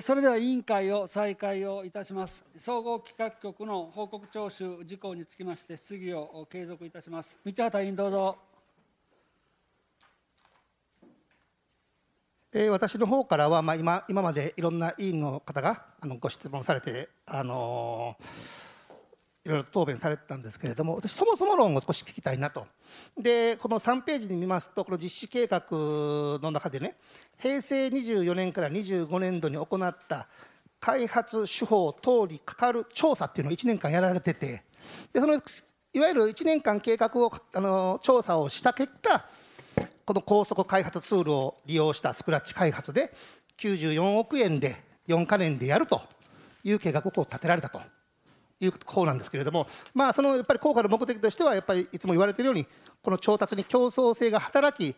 それでは委員会を再開をいたします。総合企画局の報告徴収事項につきまして質疑を継続いたします。道畑委員どうぞ。えー、私の方からは、まあ、今今までいろんな委員の方があのご質問されて、あのー、いろいろ答弁されてたんですけれども私そもそも論を少し聞きたいなと。でこの3ページに見ますとこの実施計画の中でね、平成24年から25年度に行った開発手法等にかかる調査っていうのを1年間やられててでそのいわゆる1年間計画をあの調査をした結果この高速開発ツールを利用したスクラッチ開発で94億円で4か年でやるという計画を立てられたという方なんですけれどもまあそのやっぱり効果の目的としてはやっぱりいつも言われているようにこの調達に競争性が働き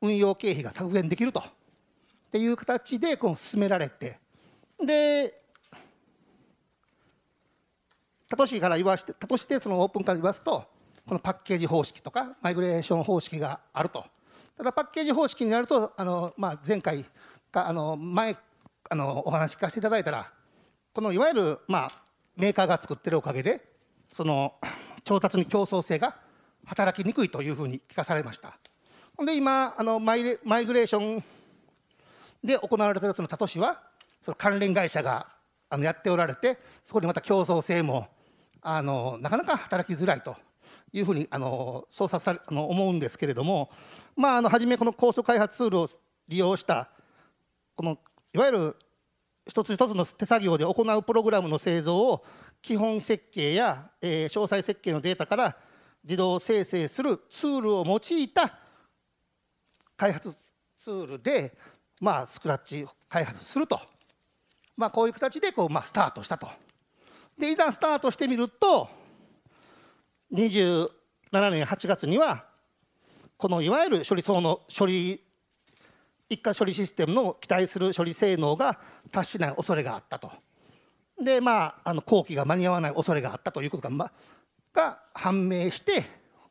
運用経費が削減できるとっていう形でこう進められてで他都市から言わして他都市でそのオープンから言わすとこのパッケージ方式とかマイグレーション方式があるとただパッケージ方式になるとあの、まあ、前回かあの前あのお話聞かせていただいたらこのいわゆる、まあ、メーカーが作ってるおかげでその調達に競争性が働きにくいというふうに聞かされましたで今あのマイマイグレーションで行われたその他都市はその関連会社があのやっておられてそこでまた競争性もあのなかなか働きづらいというふうにあの操作されあの思うんですけれども、まあ、あの初めこの高速開発ツールを利用したこのいわゆる一つ一つの手作業で行うプログラムの製造を基本設計や、えー、詳細設計のデータから自動生成するツールを用いた開発ツールで、まあ、スクラッチ開発すると、まあ、こういう形でこう、まあ、スタートしたと。でいざスタートしてみると27年8月にはこのいわゆる処理層の処理一括処理システムの期待する処理性能が達しない恐れがあったと。でまああの後期が間に合わない恐れがあったということが,、ま、が判明して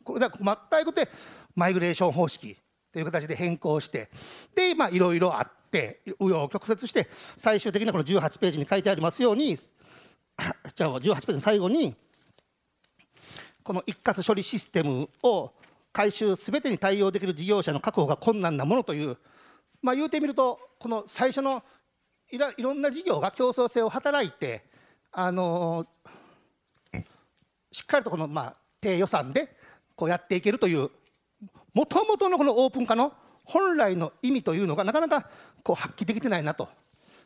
これで全くでマイグレーション方式という形で変更してでまあいろいろあって紆余曲折して最終的にはこの18ページに書いてありますようにじゃあ18ページの最後にこの一括処理システムを回収すべてに対応できる事業者の確保が困難なものというまあ言うてみるとこの最初のいらいろんな事業が競争性を働いてあのしっかりとこのまあ低予算でこうやっていけるというもともとのこのオープン化の本来の意味というのがなかなかこう発揮できてないなと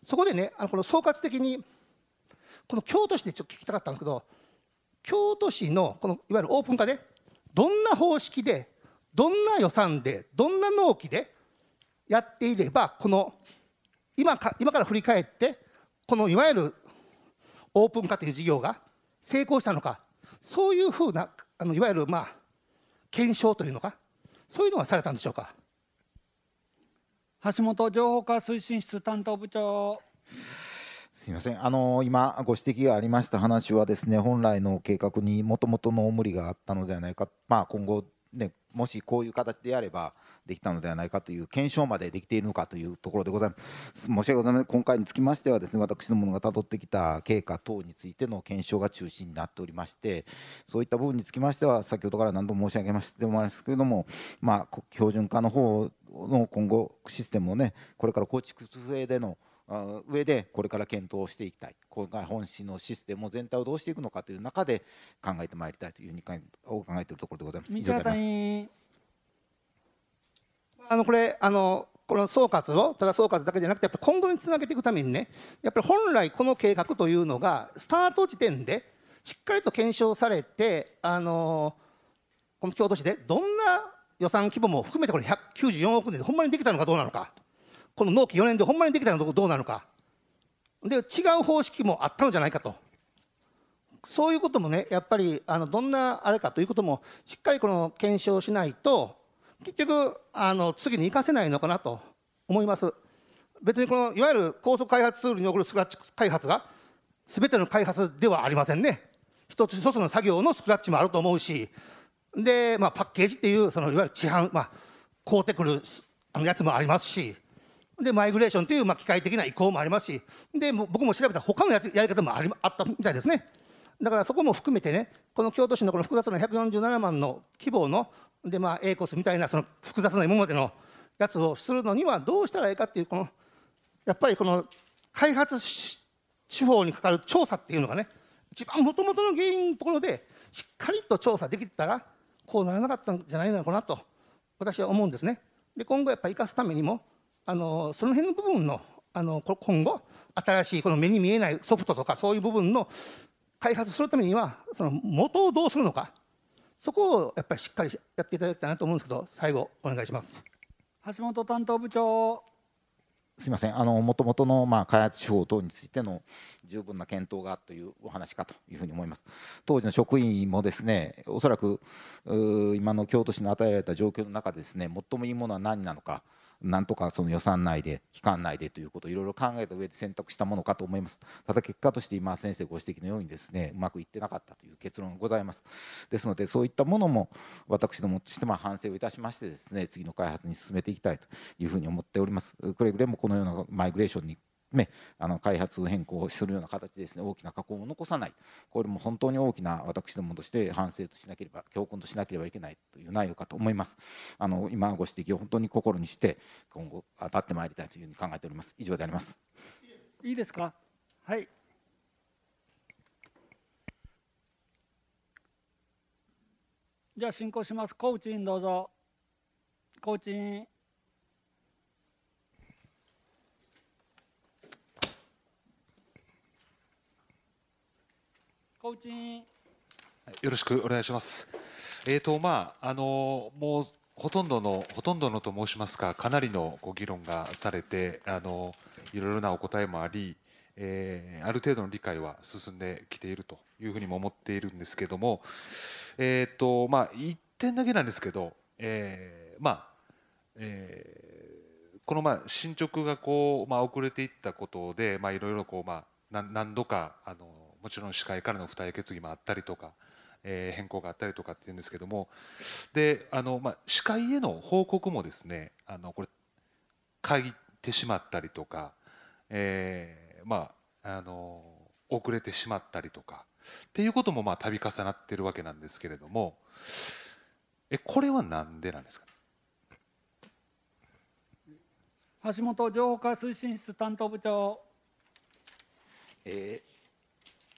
そこでねあのこの総括的にこの京都市でちょっと聞きたかったんですけど京都市のこのいわゆるオープン化でどんな方式でどんな予算でどんな納期でやっていればこの今か今から振り返ってこのいわゆるオープン化という事業が成功したのかそういうふうなあのいわゆるまあ検証というのかそういうのはされたんでしょうか橋本情報化推進室担当部長すみませんあの今、ご指摘がありました話はですね本来の計画にもともとの無理があったのではないか、まあ、今後、ね、もしこういう形であればできたのではないかという検証までできているのかというところでございます申し訳ございません今回につきましてはですね私どもがたどってきた経過等についての検証が中心になっておりましてそういった部分につきましては先ほどから何度も申し上げましてもありますけれども、まあ、標準化の方の今後システムをねこれから構築する上での上でこれから検討していきたい今回本市のシステムを全体をどうしていくのかという中で考えてまいりたいというふうに考えているところでございます。以上であのこれあのこの総括をただ総括だけじゃなくてやっぱ今後につなげていくためにねやっぱり本来この計画というのがスタート時点でしっかりと検証されてあのこの京都市でどんな予算規模も含めてこれ194億円でほんまにできたのかどうなのか。この納期4年でほんまにできたのどうなのかで違う方式もあったのじゃないかとそういうこともねやっぱりあのどんなあれかということもしっかりこの検証しないと結局あの次に生かせないのかなと思います別にこのいわゆる高速開発ツールに送るスクラッチ開発がすべての開発ではありませんね一つ一つの作業のスクラッチもあると思うしで、まあ、パッケージっていうそのいわゆる市販、まあ、買うてくるやつもありますしで、マイグレーションという、まあ、機械的な移行もありますし、で、僕も調べた他のやつやり方もありあったみたいですね。だからそこも含めてね、この京都市のこの複雑な147万の規模の、で、まあ、A コスみたいな、その複雑な今までのやつをするのにはどうしたらいいかっていう、この、やっぱりこの開発手法にかかる調査っていうのがね、一番もともとの原因のところで、しっかりと調査できたら、こうならなかったんじゃないのかなと、私は思うんですね。で、今後やっぱり生かすためにも、あのその辺の部分のあの今後新しいこの目に見えないソフトとかそういう部分の開発するためにはその元をどうするのかそこをやっぱりしっかりやっていただきたいなと思うんですけど最後お願いします。橋本担当部長すみません、あの元々のまあ開発手法等についての十分な検討がというお話かというふうに思います。当時の職員もですね、おそらく今の京都市の与えられた状況の中でですね、最もいいものは何なのか、なんとかその予算内で期間内でということをいろいろ考えた上で選択したものかと思いますただ結果として今先生ご指摘のようにですねうまくいってなかったという結論がございますですのでそういったものも私どもとしてま反省をいたしましてですね次の開発に進めていきたいというふうに思っておりますくれぐれもこのようなマイグレーションにね、あの開発変更するような形ですね大きな加工を残さないこれも本当に大きな私どもとして反省としなければ教訓としなければいけないという内容かと思いますあの今ご指摘を本当に心にして今後当たってまいりたいというふうに考えております以上でありますいいですかはいじゃあ進行しますコーチンどうぞコーチンコーチンよろしくお願いします。えーとまああのもうほとんどのほとんどのと申しますかかなりのご議論がされてあのいろいろなお答えもあり、えー、ある程度の理解は進んできているというふうにも思っているんですけども、えーとまあ、1点だけなんですけど、えー、まあ、えー、このまあ進捗がこう、まあ、遅れていったことで、まあ、いろいろこう、まあ、何度かあのもちろん司会からの付帯決議もあったりとか、えー、変更があったりとかっていうんですけどもであの、まあ、司会への報告もですねあのこれ書いてしまったりとか、えー、まああの遅れてしまったりとかっていうこともまあ度重なってるわけなんですけれどもえこれは何でなんですか橋本情報化推進室担当部長。え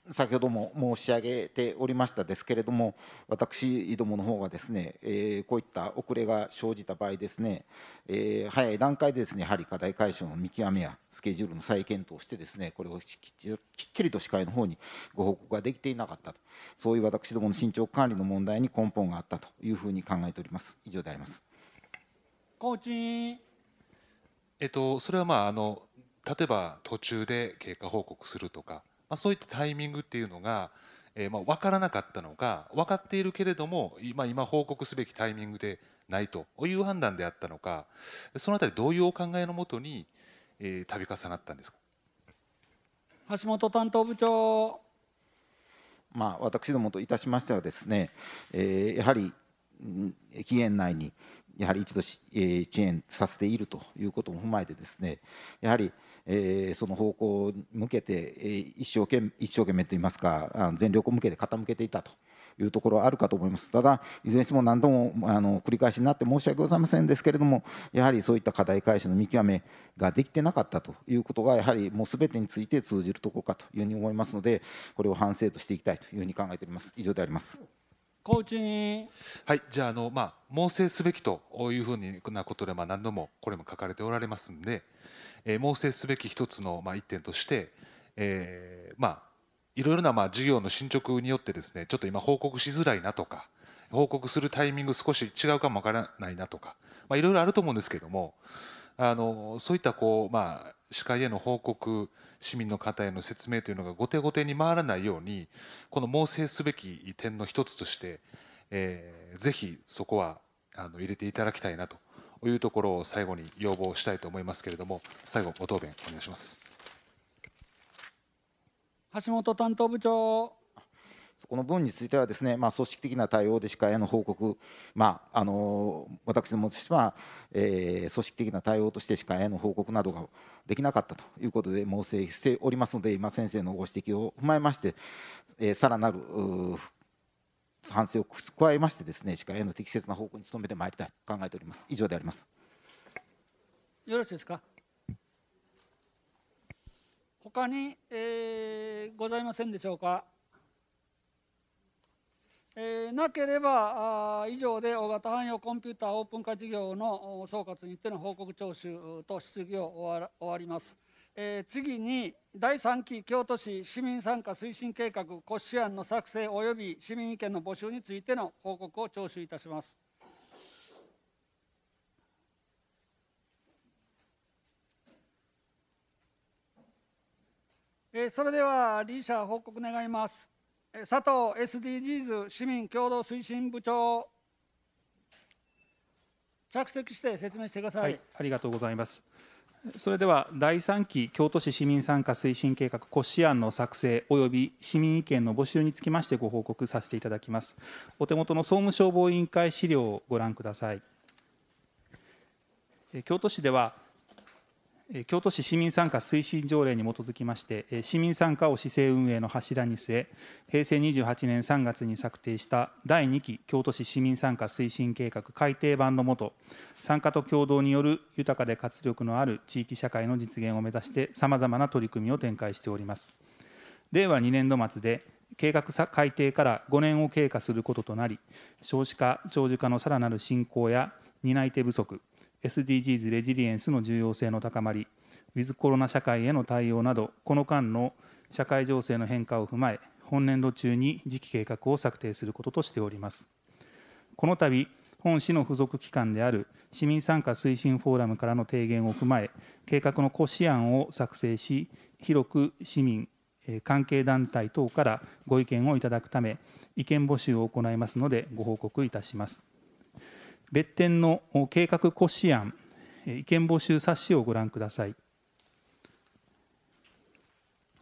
先ほども申し上げておりましたですけれども、私どもの方がですね、えー、こういった遅れが生じた場合ですね、えー、早い段階でですね、やはり課題解消の見極めやスケジュールの再検討をしてですね、これをきっちりと司会の方にご報告ができていなかったと、そういう私どもの進捗管理の問題に根本があったというふうに考えております。以上であります。コーチえっと、それはまああの例えば途中で経過報告するとかまあ、そういったタイミングっていうのが、えー、まあ分からなかったのか分かっているけれども今今報告すべきタイミングでないという判断であったのかそのあたりどういうお考えのもとに、えー、度重なったんですか橋本担当部長まあ、私どもといたしましてはですね、えー、やはり期限内にやはり一度、え遅延させているということも踏まえてですねやはり、えー、その方向に向けて、え一生懸命一生懸命といいますか全力を向けて傾けていたと。いうところはあるかと思いますただいずれにしても何度もあの繰り返しになって申し訳ございませんですけれどもやはりそういった課題解消の見極めができてなかったということがやはりもうすべてについて通じるところかというふうに思いますのでこれを反省としていきたいというふうに考えております以上であります。コーチにはいじゃああの、まあ、猛省すべきというふうなことで、まあ、何度もこれも書かれておられますんでえー、猛省すべき一つの、まあ、一点として、えー、まあいろいろなまあ事業の進捗によってですねちょっと今報告しづらいなとか報告するタイミング少し違うかもわからないなとか、まあ、いろいろあると思うんですけどもあのそういったこう、まあ、市会への報告市民の方への説明というのが後手後手に回らないようにこの猛省すべき点の一つとして、えー、ぜひそこはあの入れていただきたいなとというところを最後に要望したいと思いますけれども最後ご答弁お願いします橋本担当部長この分についてはですね、まあ、組織的な対応でしかへの報告、まあ、あの私どもとしては、えー、組織的な対応としてしかへの報告などができなかったということで猛省しておりますので今先生のご指摘を踏まえまして、えー、さらなる反省を加えましてですね歯科への適切な方向に努めてまいりたいと考えております以上でありますよろしいですか他に、えー、ございませんでしょうか、えー、なければあ以上で大型汎用コンピューターオープン化事業の総括にての報告徴収と質疑を終わります。えー、次に第3期京都市市民参加推進計画骨子案の作成及び市民意見の募集についての報告を聴取いたします。えー、それでは理事者報告願います。佐藤 SDGs 市民共同推進部長着席して説明してください、はい、ありがとうございます。それでは第3期京都市市民参加推進計画骨子案の作成及び市民意見の募集につきましてご報告させていただきますお手元の総務消防委員会資料をご覧ください京都市では京都市市民参加推進条例に基づきまして、市民参加を市政運営の柱に据え、平成28年3月に策定した第2期京都市市民参加推進計画改定版のもと、参加と協働による豊かで活力のある地域社会の実現を目指して、さまざまな取り組みを展開しております。令和2年度末で計画改定から5年を経過することとなり、少子化、長寿化のさらなる進行や担い手不足、SDGs レジリエンスの重要性の高まり、ウィズコロナ社会への対応など、この間の社会情勢の変化を踏まえ、本年度中に次期計画を策定することとしております。この度、本市の付属機関である市民参加推進フォーラムからの提言を踏まえ、計画の骨子案を作成し、広く市民、関係団体等からご意見をいただくため、意見募集を行いますので、ご報告いたします。別点の計画骨子案意見募集冊子をご覧ください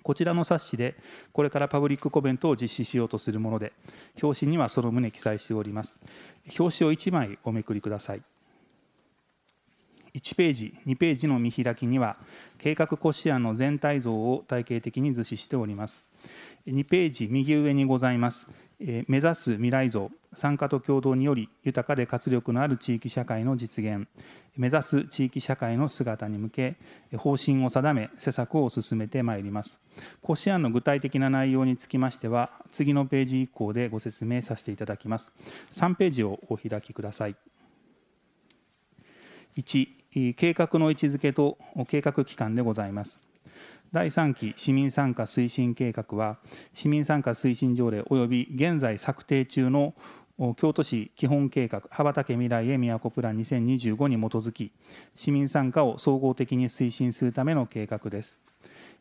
こちらの冊子でこれからパブリックコメントを実施しようとするもので表紙にはその旨記載しております表紙を1枚おめくりください1ページ2ページの見開きには計画骨子案の全体像を体系的に図示しております2ページ右上にございますえ目指す未来像参加と共同により豊かで活力のある地域社会の実現目指す地域社会の姿に向け方針を定め施策を進めてまいります骨子案の具体的な内容につきましては次のページ以降でご説明させていただきます3ページをお開きください1計画の位置づけと計画期間でございます第3期市民参加推進計画は市民参加推進条例及び現在策定中の京都市基本計画羽ばたけ未来へ都プラン2025に基づき市民参加を総合的に推進するための計画です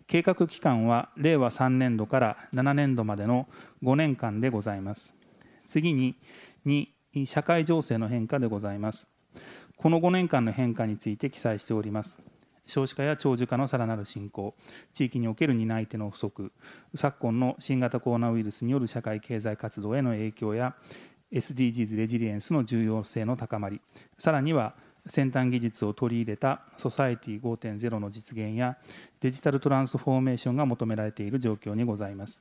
計画期間は令和3年度から7年度までの5年間でございます次に2社会情勢の変化でございますこの5年間の変化について記載しております少子化や長寿化のさらなる進行、地域における担い手の不足、昨今の新型コロナウイルスによる社会経済活動への影響や、SDGs レジリエンスの重要性の高まり、さらには先端技術を取り入れたソサエティ5.0の実現やデジタルトランスフォーメーションが求められている状況にございます。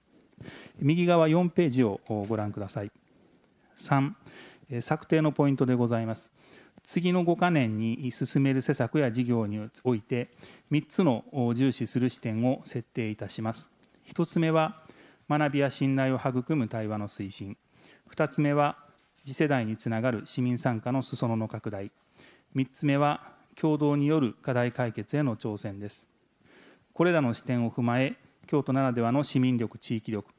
右側4ページをご覧ください。3、策定のポイントでございます。次の5か年に進める施策や事業において3つの重視する視点を設定いたします1つ目は学びや信頼を育む対話の推進2つ目は次世代につながる市民参加の裾野の拡大3つ目は共同による課題解決への挑戦ですこれらの視点を踏まえ京都ならではの市民力地域力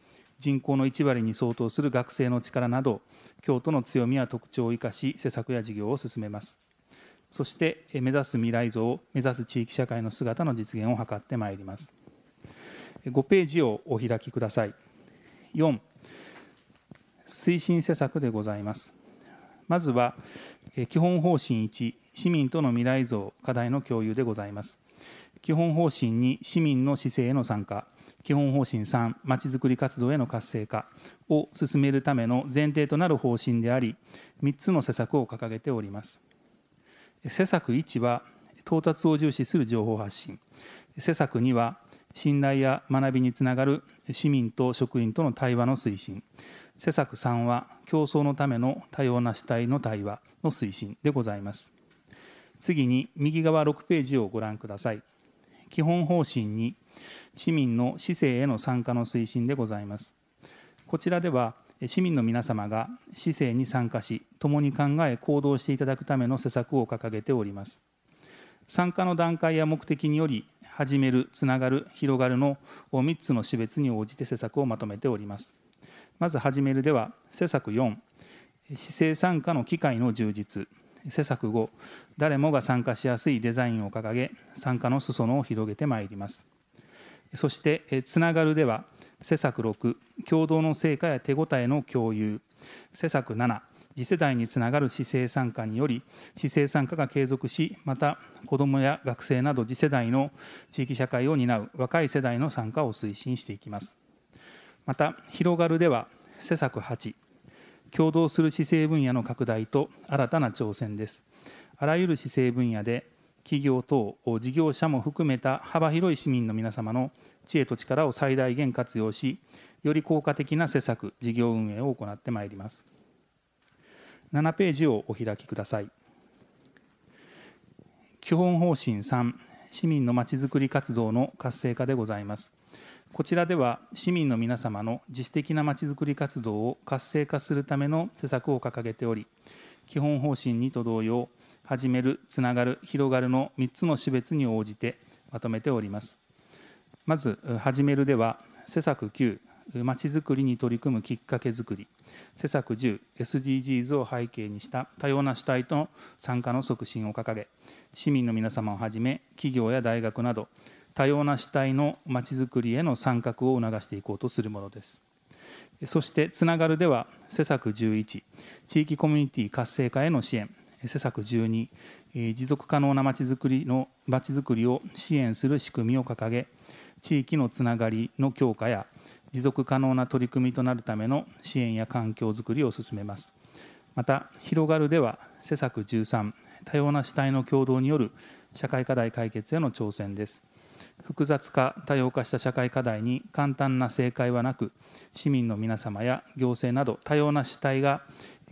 人口の1割に相当する学生の力など、京都の強みや特徴を生かし、施策や事業を進めます。そして、目指す未来像、目指す地域社会の姿の実現を図ってまいります。5ページをお開きください。4、推進施策でございます。まずは、基本方針1、市民との未来像、課題の共有でございます。基本方針に市民の姿勢への参加、基本方針3まちづくり活動への活性化を進めるための前提となる方針であり3つの施策を掲げております施策1は到達を重視する情報発信施策2は信頼や学びにつながる市民と職員との対話の推進施策3は競争のための多様な主体の対話の推進でございます次に右側6ページをご覧ください基本方針に市民の市政への参加の推進でございます。こちらでは、市民の皆様が市政に参加し、共に考え、行動していただくための施策を掲げております。参加の段階や目的により、始める、つながる、広がるの3つの種別に応じて施策をまとめております。まず始めるでは、施策4、市政参加の機会の充実。施策5、誰もが参加しやすいデザインを掲げ、参加の裾野を広げてまいります。そして、つながるでは、施策6、共同の成果や手応えの共有、施策7、次世代につながる市政参加により、市政参加が継続し、また子どもや学生など次世代の地域社会を担う若い世代の参加を推進していきます。また、広がるでは、施策8、共同する市政分野の拡大と新たな挑戦です。あらゆる市政分野で企業等事業者も含めた幅広い市民の皆様の知恵と力を最大限活用しより効果的な施策事業運営を行ってまいります7ページをお開きください基本方針3市民のまちづくり活動の活性化でございますこちらでは市民の皆様の自主的なまちづくり活動を活性化するための施策を掲げており基本方針2と同様始める、つながる、広がるの3つの種別に応じてまとめております。まず、始めるでは、施策9、まちづくりに取り組むきっかけづくり、施策10、SDGs を背景にした多様な主体との参加の促進を掲げ、市民の皆様をはじめ、企業や大学など、多様な主体のまちづくりへの参画を促していこうとするものです。そして、つながるでは、施策11、地域コミュニティ活性化への支援、施策12、持続可能なまちづくりのまちづくりを支援する仕組みを掲げ、地域のつながりの強化や持続可能な取り組みとなるための支援や環境づくりを進めます。また、広がるでは施策13、多様な主体の共同による社会課題解決への挑戦です。複雑化、多様化した社会課題に簡単な正解はなく、市民の皆様や行政など多様な主体が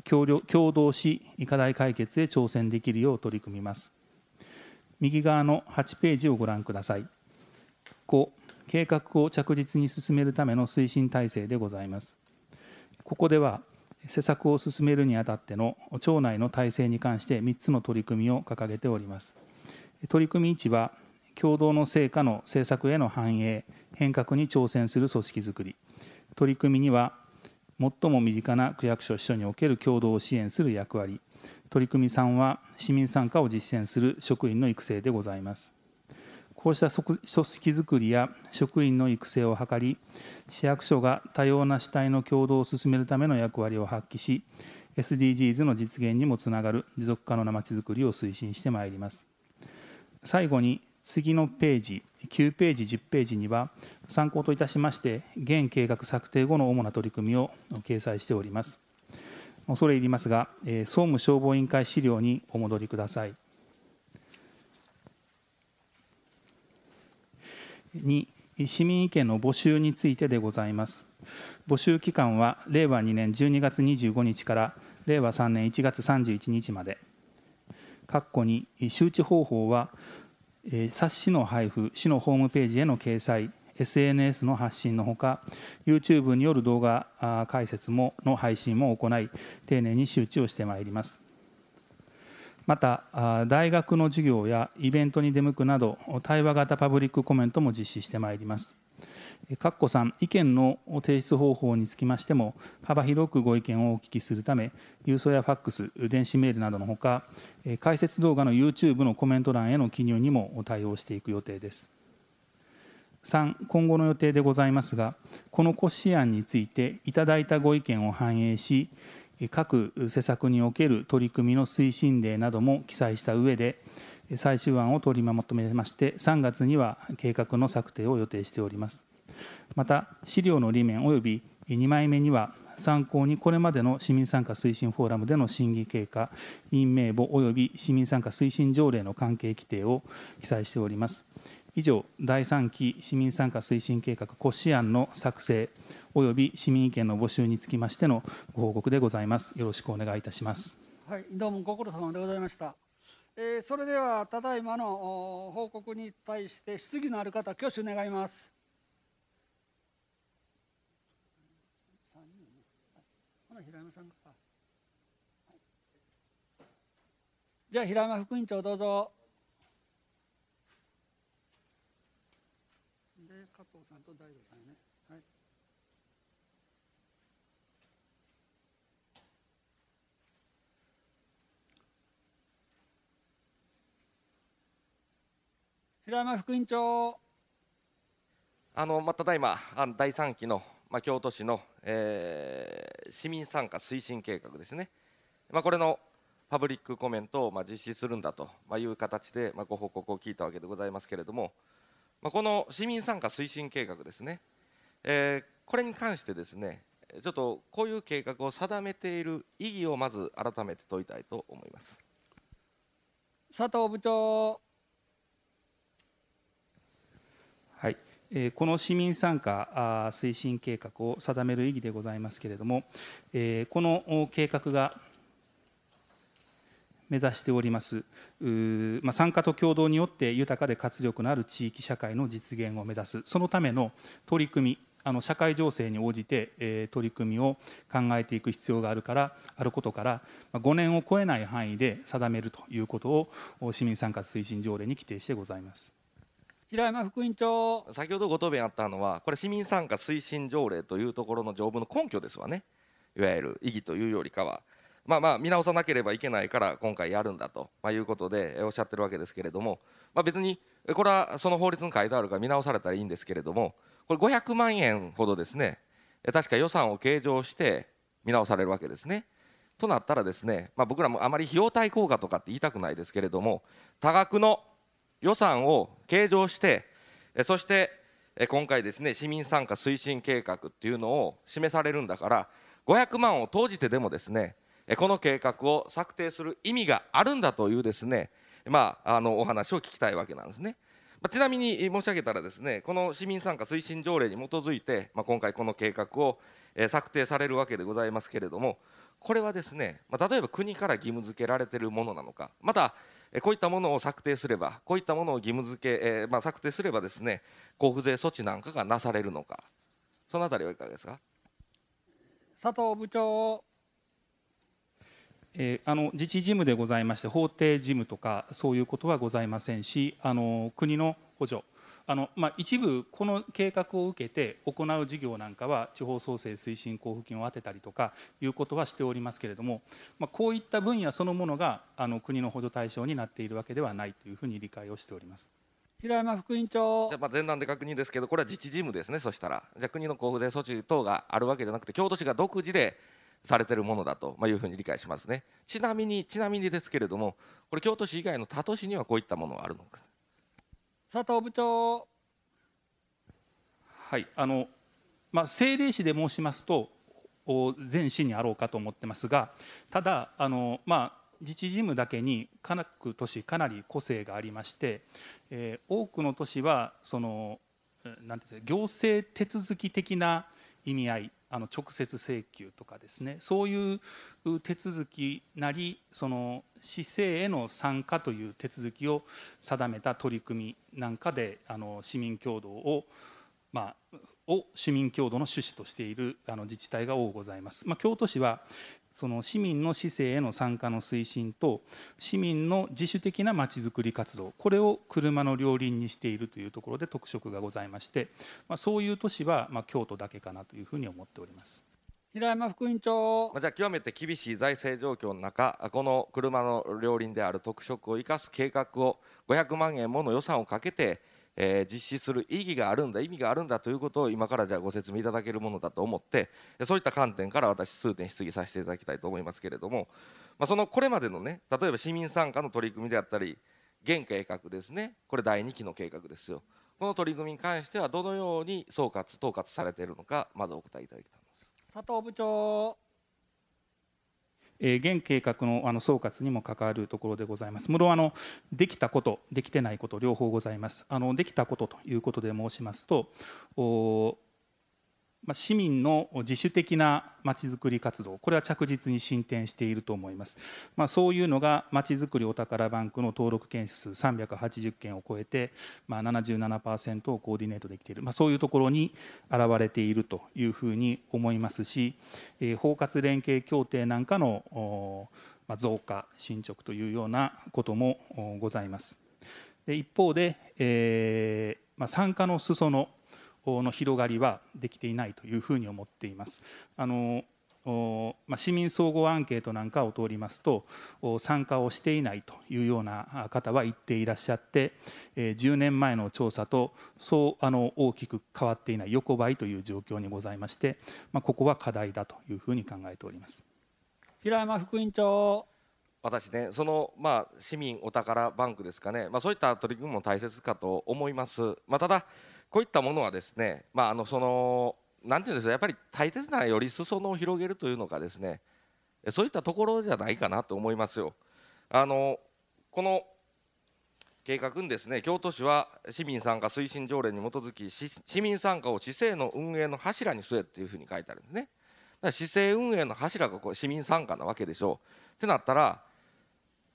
協力共同し、課題解決へ挑戦できるよう取り組みます。右側の8ページをご覧ください。5、計画を着実に進めるための推進体制でございます。ここでは、施策を進めるにあたっての町内の体制に関して3つの取り組みを掲げております。取り組み1は、共同の成果の政策への反映、変革に挑戦する組織づくり。取り組みには、最も身近な区役所秘書における共同を支援する役割取り組み3は市民参加を実践する職員の育成でございますこうした組織づくりや職員の育成を図り市役所が多様な主体の共同を進めるための役割を発揮し SDGs の実現にもつながる持続可能なまちづくりを推進してまいります最後に次のページ9ページ、10ページには、参考といたしまして、現計画策定後の主な取り組みを掲載しております。恐れ入りますが、総務消防委員会資料にお戻りください。2、市民意見の募集についてでございます。募集期間は令和2年12月25日から令和3年1月31日まで。括弧に周知方法はえー、冊子の配布市のホームページへの掲載 SNS の発信のほか YouTube による動画あ解説もの配信も行い丁寧に周知をしてまいりますまた大学の授業やイベントに出向くなど対話型パブリックコメントも実施してまいりますかっこさん、意見の提出方法につきましても、幅広くご意見をお聞きするため、郵送やファックス、電子メールなどのほか、解説動画の YouTube のコメント欄への記入にも対応していく予定です。3、今後の予定でございますが、この骨子案について、いただいたご意見を反映し、各施策における取り組みの推進例なども記載した上で、最終案を取りまとめまして、3月には計画の策定を予定しております。また資料の裏面及び2枚目には参考にこれまでの市民参加推進フォーラムでの審議経過、委員名簿及び市民参加推進条例の関係規定を記載しております。以上、第3期市民参加推進計画骨子案の作成及び市民意見の募集につきましてのご報告でございます。よろしくお願いいたします。はい、どうもご苦労様でございました。えー、それではただいまの報告に対して質疑のある方挙手願います。の平山さんか、はい、じゃあ平山副委員長どうぞで加藤さんと大悟さんねはい平山副院長あのまただいま第3期の、まあ、京都市のえー、市民参加推進計画ですね、まあ、これのパブリックコメントをまあ実施するんだという形でまあご報告を聞いたわけでございますけれども、まあ、この市民参加推進計画ですね、えー、これに関してですねちょっとこういう計画を定めている意義をまず改めて問いたいと思います佐藤部長この市民参加推進計画を定める意義でございますけれども、この計画が目指しております、ま参加と協働によって豊かで活力のある地域社会の実現を目指す、そのための取り組み、あの社会情勢に応じて、え取り組みを考えていく必要があるからあることから、ま5年を超えない範囲で定めるということを市民参加推進条例に規定してございます。平山副委員長先ほどご答弁あったのはこれ市民参加推進条例というところの条文の根拠ですわねいわゆる意義というよりかはまあまあ見直さなければいけないから今回やるんだと、まいうことでおっしゃってるわけですけれども、まあ、別にこれはその法律に書いてあるから見直されたらいいんですけれどもこれ500万円ほどですね確か予算を計上して見直されるわけですね。となったらですね、まあ、僕らもあまり費用対効果とかって言いたくないですけれども多額の予算を計上して、そして今回ですね、市民参加推進計画っていうのを示されるんだから、500万を投じてでもですね、この計画を策定する意味があるんだというですね、まあ、あのお話を聞きたいわけなんですね。まあ、ちなみに申し上げたらですね、この市民参加推進条例に基づいて、まあ、今回この計画を策定されるわけでございますけれども、これはですね、まあ、例えば国から義務付けられているものなのか、またこういったものを策定すればこういったものを義務付け、まあ、策定すればですね交付税措置なんかがなされるのかそのあたりはいかがですか佐藤部長えー、あの自治事務でございまして法定事務とかそういうことはございませんしあの国の補助あのまあ、一部、この計画を受けて行う事業なんかは地方創生推進交付金を充てたりとかいうことはしておりますけれども、まあ、こういった分野そのものがあの国の補助対象になっているわけではないというふうに理解をしております。平山副院長まあ前段で確認ですけどこれは自治事務ですねそしたらじゃ国の交付税措置等があるわけじゃなくて京都市が独自でされてるものだと、まあ、いうふうに理解しますねちなみにちなみにですけれどもこれ京都市以外の他都市にはこういったものがあるのか佐藤部長。はい、あの、まあ、政令市で申しますと、全市にあろうかと思ってますが、ただ、あのまあ、自治事務だけに各都市かなり個性がありまして、えー、多くの都市はそのなんていう行政手続き的な意味合いあの直接請求とかですねそういう手続きなりその市政への参加という手続きを定めた取り組みなんかであの市民共同をまあ、を市民共同の趣旨としているあの自治体が多くございます。まあ、京都市はその市民の市政への参加の推進と市民の自主的なまちづくり活動これを車の両輪にしているというところで特色がございまして、まあ、そういう都市はまあ京都だけかなというふうに思っております。平山副院長じゃあ極めて厳しい財政状況の中この車の両輪である特色を生かす計画を500万円もの予算をかけてえー、実施する意義があるんだ意味があるんだということを今からじゃあご説明いただけるものだと思ってそういった観点から私数点質疑させていただきたいと思いますけれども、まあ、そのこれまでのね例えば市民参加の取り組みであったり現計画ですねこれ第2期の計画ですよこの取り組みに関してはどのように総括統括されているのかまずお答えいただきたいと思います。佐藤部長え現計画のあの総括にも関わるところでございます。無論あのできたこと、できてないこと両方ございます。あのできたことということで申しますと、まあ、市民の自主的なまちづくり活動これは着実に進展していると思います、まあ、そういうのがまちづくりお宝バンクの登録件数380件を超えて、まあ77、をコーディネートできている、まあ、そういうところに現れているというふうに思いますし、えー、包括連携協定なんかの増加進捗というようなこともございますで一方で、えーまあ、参加の裾野の広がりはできていないというふうに思っています。あのま市民総合アンケートなんかを通りますと、参加をしていないというような方は言っていらっしゃって、10年前の調査とそうあの大きく変わっていない、横ばいという状況にございまして、まここは課題だというふうに考えております平山副委員長。私ねその、まあ、市民お宝バンクですかね、まあ、そういった取り組みも大切かと思います。まあ、ただこういったものはですね、まあ、あのそのなんていうんですかやっぱり大切なより裾野を広げるというのかですねそういったところじゃないかなと思いますよ。あのこの計画にですね京都市は市民参加推進条例に基づき市民参加を市政の運営の柱に据えっていうふうに書いてあるんですね。だから市政運営の柱がこう市民参加なわけでしょう。ってなったら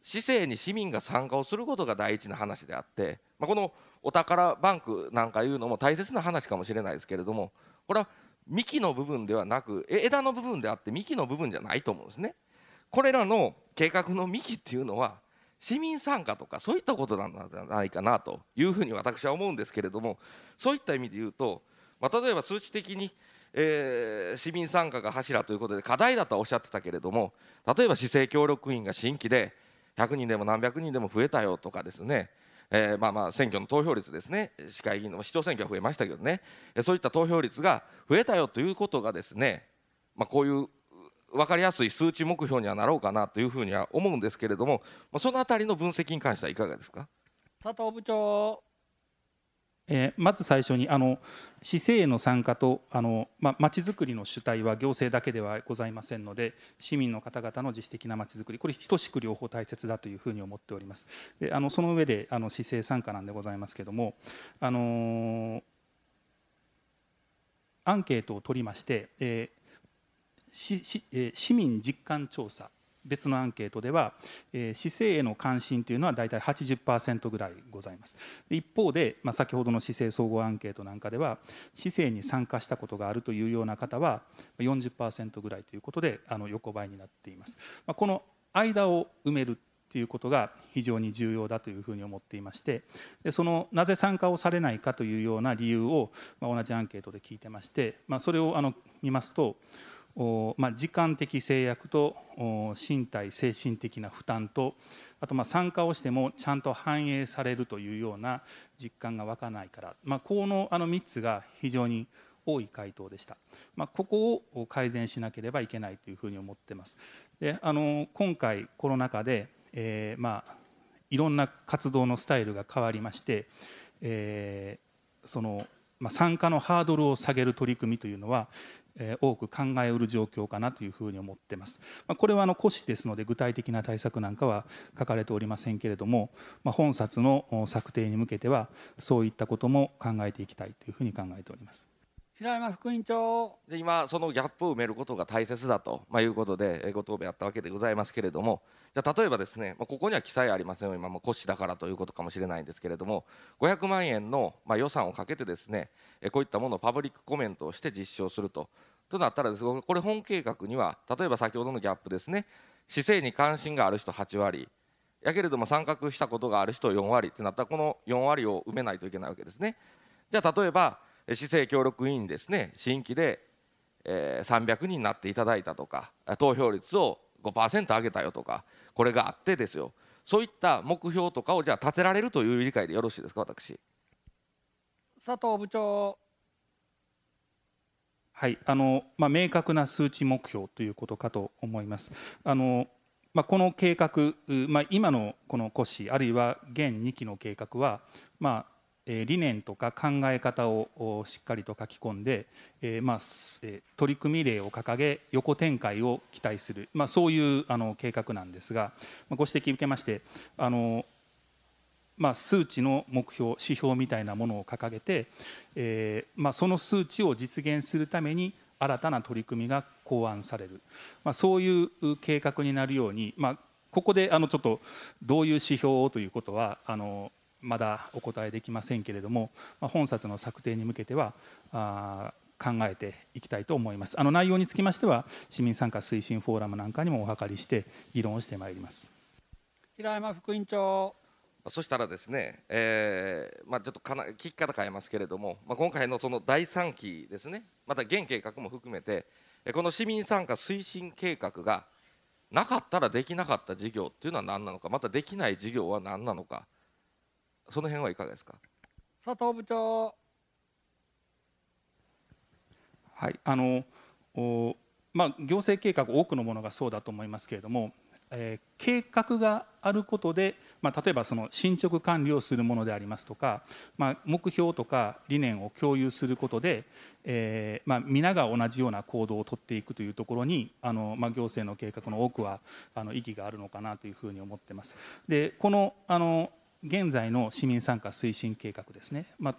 市政に市民が参加をすることが第一の話であって、まあ、このお宝バンクなんかいうのも大切な話かもしれないですけれどもこれは幹の部分ではなく枝の部分であって幹の部分じゃないと思うんですね。これらの計画の幹っていうのは市民参加とかそういったことなんじゃないかなというふうに私は思うんですけれどもそういった意味で言うと、まあ、例えば数値的に、えー、市民参加が柱ということで課題だとはおっしゃってたけれども例えば市政協力員が新規で100人でも何百人でも増えたよとかですねえー、まあまあ選挙の投票率ですね市会議員の市長選挙は増えましたけどねそういった投票率が増えたよということがですね、まあ、こういう分かりやすい数値目標にはなろうかなというふうには思うんですけれどもそのあたりの分析に関してはいかがですか佐藤部長えー、まず最初にあの市政への参加とあの、まちづくりの主体は行政だけではございませんので市民の方々の自主的なまちづくりこれ等しく両方大切だというふうに思っておりますであのその上であの市政参加なんでございますけどもあのー、アンケートを取りまして、えーししえー、市民実感調査別のアンケートでは、えー、市政への関心というのは大体80%ぐらいございます一方で、まあ、先ほどの市政総合アンケートなんかでは市政に参加したことがあるというような方は40%ぐらいということであの横ばいになっています、まあ、この間を埋めるということが非常に重要だというふうに思っていましてでそのなぜ参加をされないかというような理由を、まあ、同じアンケートで聞いてまして、まあ、それをあの見ますとまあ、時間的制約と身体精神的な負担とあとまあ参加をしてもちゃんと反映されるというような実感が湧かないから、まあ、このあの3つが非常に多い回答でした、まあ、ここを改善しなければいけないというふうに思ってますであの今回コロナ禍で、えー、まあいろんな活動のスタイルが変わりまして、えー、そのまあ、参加のハードルを下げる取り組みというのは多く考えうる状況かなというふうに思ってます。まあ、これはあの古紙ですので具体的な対策なんかは書かれておりませんけれども、まあ、本冊の策定に向けてはそういったことも考えていきたいというふうに考えております。平山副院長で今そのギャップを埋めることが大切だと、まあ、いうことでご答弁あったわけでございますけれどもじゃ例えばですね、まあ、ここには記載ありませんよ今も骨子だからということかもしれないんですけれども500万円のまあ予算をかけてですねこういったものをパブリックコメントをして実施をすると。となったらですこれ本計画には例えば先ほどのギャップですね市政に関心がある人8割やけれども参画したことがある人4割ってなったらこの4割を埋めないといけないわけですね。じゃあ例えば市政協力委員ですね新規で、えー、300人になっていただいたとか投票率を5%上げたよとかこれがあってですよそういった目標とかをじゃあ立てられるという理解でよろしいですか私佐藤部長はいあのまあ、明確な数値目標ということかと思います。あのまあ、この計画、まあ、今のこの骨子あるいは現2期の計画は、まあ、え理念とか考え方をしっかりと書き込んで、えまあえ取り組み例を掲げ横展開を期待する、まあ、そういうあの計画なんですが、まご指摘受けましてあの、まあ、数値の目標指標みたいなものを掲げて、えまあ、その数値を実現するために新たな取り組みが考案される、まそういう計画になるように、まここであのちょっとどういう指標をということはあのまだお答えできませんけれども、ま本冊の策定に向けてはあ考えていきたいと思います。あの内容につきましては、市民参加推進フォーラムなんかにもお諮りして、議論をしてまいります平山副委員長。そしたらですね、えーまあ、ちょっとかな聞き方変えますけれども、まあ、今回のその第3期ですね、また現計画も含めて、この市民参加推進計画がなかったらできなかった事業っていうのは何なのか、またできない事業は何なのか。その辺はいかがですか佐藤部長はいあのお、まあ、行政計画多くのものがそうだと思いますけれども、えー、計画があることで、まあ、例えばその進捗管理をするものでありますとか、まあ、目標とか理念を共有することで、えーまあ、皆が同じような行動を取っていくというところにあの、まあ、行政の計画の多くはあの意義があるのかなというふうに思ってます。でこのあの現在の市民参加推進計画ですね、まあ、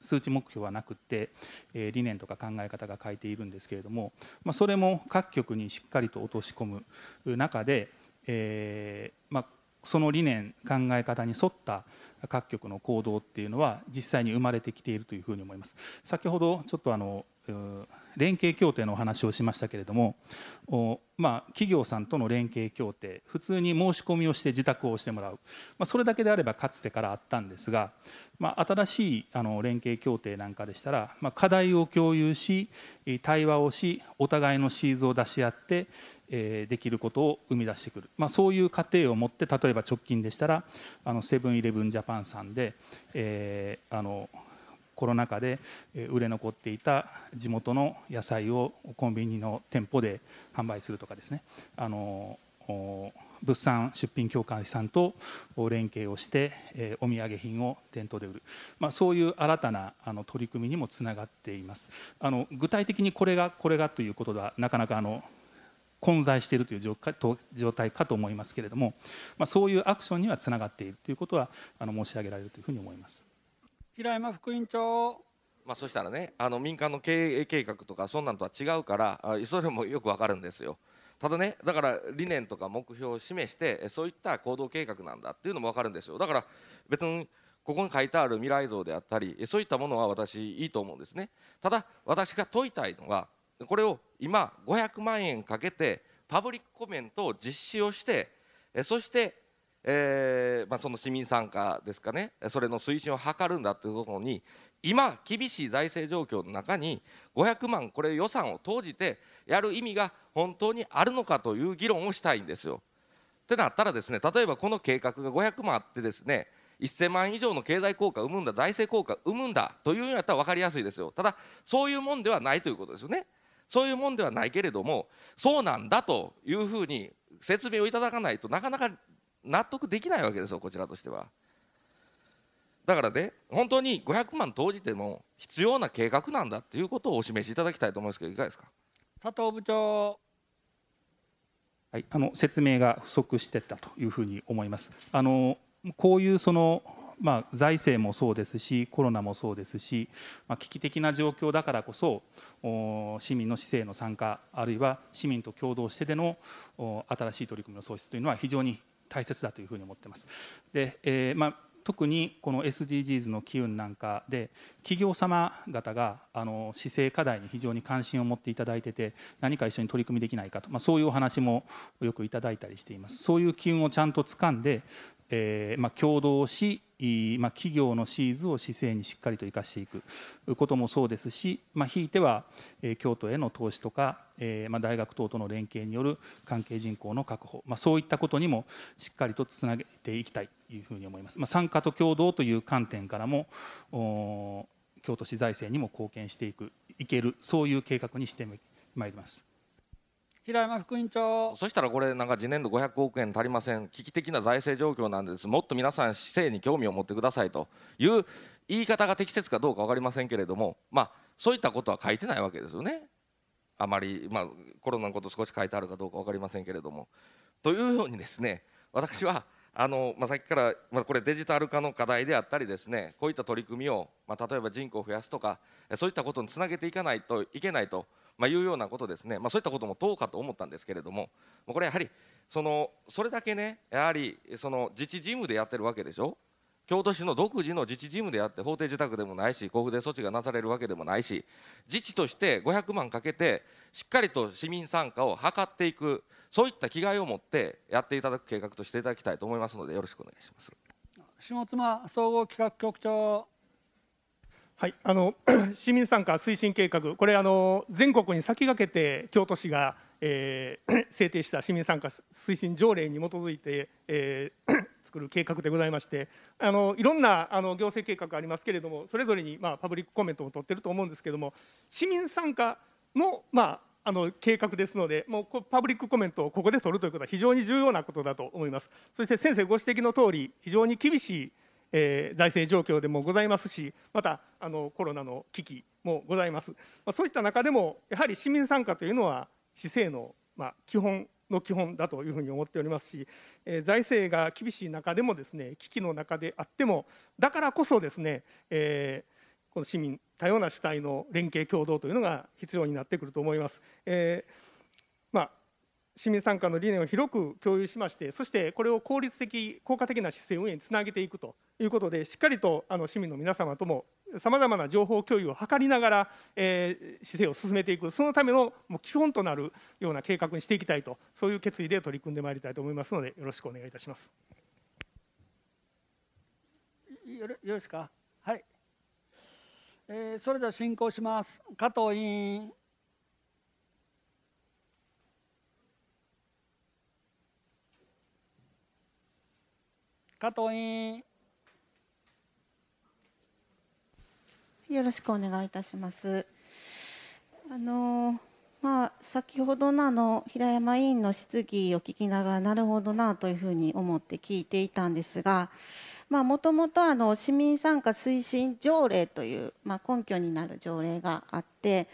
数値目標はなくて、えー、理念とか考え方が書いているんですけれども、まあ、それも各局にしっかりと落とし込む中で、えーまあ、その理念考え方に沿った各局の行動っていうのは実際に生まれてきているというふうに思います。先ほどちょっとあの連携協定のお話をしましたけれども、まあ、企業さんとの連携協定普通に申し込みをして自宅をしてもらう、まあ、それだけであればかつてからあったんですが、まあ、新しいあの連携協定なんかでしたら、まあ、課題を共有し対話をしお互いのシーズを出し合ってできることを生み出してくる、まあ、そういう過程を持って例えば直近でしたらあのセブンイレブン・ジャパンさんで、えー、あのコロナ禍で売れ残っていた地元の野菜をコンビニの店舗で販売するとかですねあの物産出品協会さんと連携をして、お土産品を店頭で売る、まあ、そういう新たなあの取り組みにもつながっていますあの具体的にこれがこれがということではなかなかあの混在しているという状態かと思いますけれども、まあ、そういうアクションにはつながっているということはあの申し上げられるというふうに思います。平山副院長まあ、そしたらねあの民間の経営計画とかそんなんとは違うからそれもよくわかるんですよただねだから理念とか目標を示してそういった行動計画なんだっていうのもわかるんですよだから別にここに書いてある未来像であったりそういったものは私いいと思うんですねただ私が問いたいのはこれを今500万円かけてパブリックコメントを実施をしてそしてえーまあ、その市民参加ですかねそれの推進を図るんだというところに今厳しい財政状況の中に500万これ予算を投じてやる意味が本当にあるのかという議論をしたいんですよ。ってなったらですね例えばこの計画が500万あってですね1000万以上の経済効果を生むんだ財政効果を生むんだというんやったら分かりやすいですよただそういうもんではないということですよねそういうもんではないけれどもそうなんだというふうに説明をいただかないとなかなか納得できないわけですよこちらとしてはだからね本当に500万投じても必要な計画なんだということをお示しいただきたいと思いますけどいかがですか佐藤部長はい、あの説明が不足してたというふうに思います。あのこういうそのまあ、財政もそうですしコロナもそうですし、まあ、危機的な状況だからこそ市民の市政の参加あるいは市民と共同してでの新しい取り組みの創出というのは非常に大切だというふうに思ってます。でえーまあ、特にこの SDGs の機運なんかで企業様方があの市政課題に非常に関心を持っていただいてて何か一緒に取り組みできないかと、まあ、そういうお話もよくいただいたりしていますそういう機運をちゃんと掴んでえーまあ、共同し、まあ、企業のシーズを市政にしっかりと生かしていくこともそうですし、まあ、ひいては、えー、京都への投資とか、えーまあ、大学等との連携による関係人口の確保、まあ、そういったことにもしっかりとつなげていきたいというふうに思います。まあ、参加と共同という観点からもお京都市財政にも貢献していくいけるそういう計画にしてまいります。平山副院長そしたらこれなんか次年度500億円足りません危機的な財政状況なんですもっと皆さん市政に興味を持ってくださいという言い方が適切かどうか分かりませんけれどもまあそういったことは書いてないわけですよねあまりまあコロナのこと少し書いてあるかどうか分かりませんけれどもというようにですね私はあのまあ、さっきから、まあ、これデジタル化の課題であったりですねこういった取り組みを、まあ、例えば人口を増やすとかそういったことにつなげていかないといけないとまあ、いうようなことですね、まあ、そういったこともどうかと思ったんですけれどもこれやはりそのそれだけねやはりその自治事務でやってるわけでしょ京都市の独自の自治事務であって法定受託でもないし交付税措置がなされるわけでもないし自治として500万かけてしっかりと市民参加を図っていくそういった気概を持ってやっていただく計画としていただきたいと思いますのでよろしくお願いします下妻総合企画局長はい、あの 市民参加推進計画、これあの、全国に先駆けて京都市が、えー、制定した市民参加推進条例に基づいて、えー、作る計画でございましてあのいろんなあの行政計画がありますけれどもそれぞれに、まあ、パブリックコメントを取ってると思うんですけれども市民参加の,、まあ、あの計画ですのでもうパブリックコメントをここで取るということは非常に重要なことだと思いますそして先生ご指摘の通り非常に厳しいえー、財政状況でもございますしまたあのコロナの危機もございます、まあ、そういった中でもやはり市民参加というのは市政の、まあ、基本の基本だというふうに思っておりますし、えー、財政が厳しい中でもですね危機の中であってもだからこそですね、えーこの市民多様な主体の連携協働というのが必要になってくると思います。えー市民参加の理念を広く共有しましてそしてこれを効率的効果的な市政運営につなげていくということでしっかりとあの市民の皆様ともさまざまな情報共有を図りながら、えー、市政を進めていくそのためのもう基本となるような計画にしていきたいとそういう決意で取り組んでまいりたいと思いますのでよろしくお願いいたします。よろよろしかはい、えー、それでは進行します加藤委員加藤委員。よろしくお願いいたします。あのまあ、先ほどのあの平山委員の質疑を聞きながらなるほどなというふうに思って聞いていたんですがもともと市民参加推進条例という、まあ、根拠になる条例があって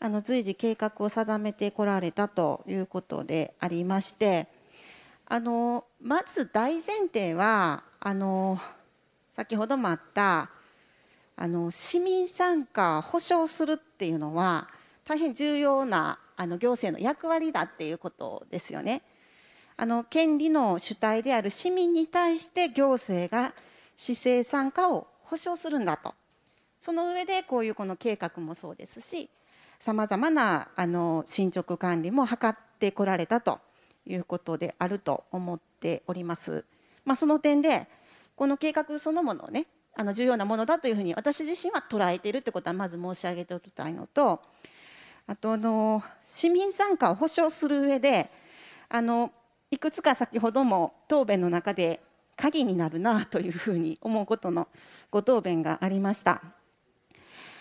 あの随時計画を定めてこられたということでありましてあのまず大前提はあの先ほどもあったあの市民参加保障するっていうのは大変重要なあの行政の役割だっていうことですよね。あの権利の主体である市民に対して行政が市政参加を保障するんだとその上でこういうこの計画もそうですしさまざまなあの進捗管理も図ってこられたということであると思っております。まあ、その点でこの計画そのものをねあの重要なものだというふうに私自身は捉えているってことはまず申し上げておきたいのとあとあの市民参加を保障する上であのいくつか先ほども答弁の中で鍵になるなというふうに思うことのご答弁がありました。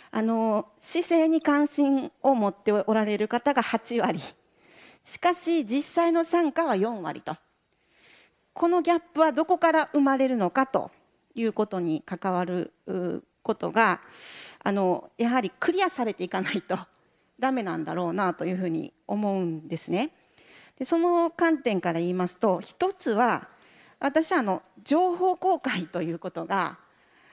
あの姿勢に関心を持っておられる方が8割しかし実際の参加は4割とこのギャップはどこから生まれるのかということに関わることがあのやはりクリアされていかないと ダメなんだろうなというふうに思うんですね。でその観点から言いますと一つは私はあの情報公開ということが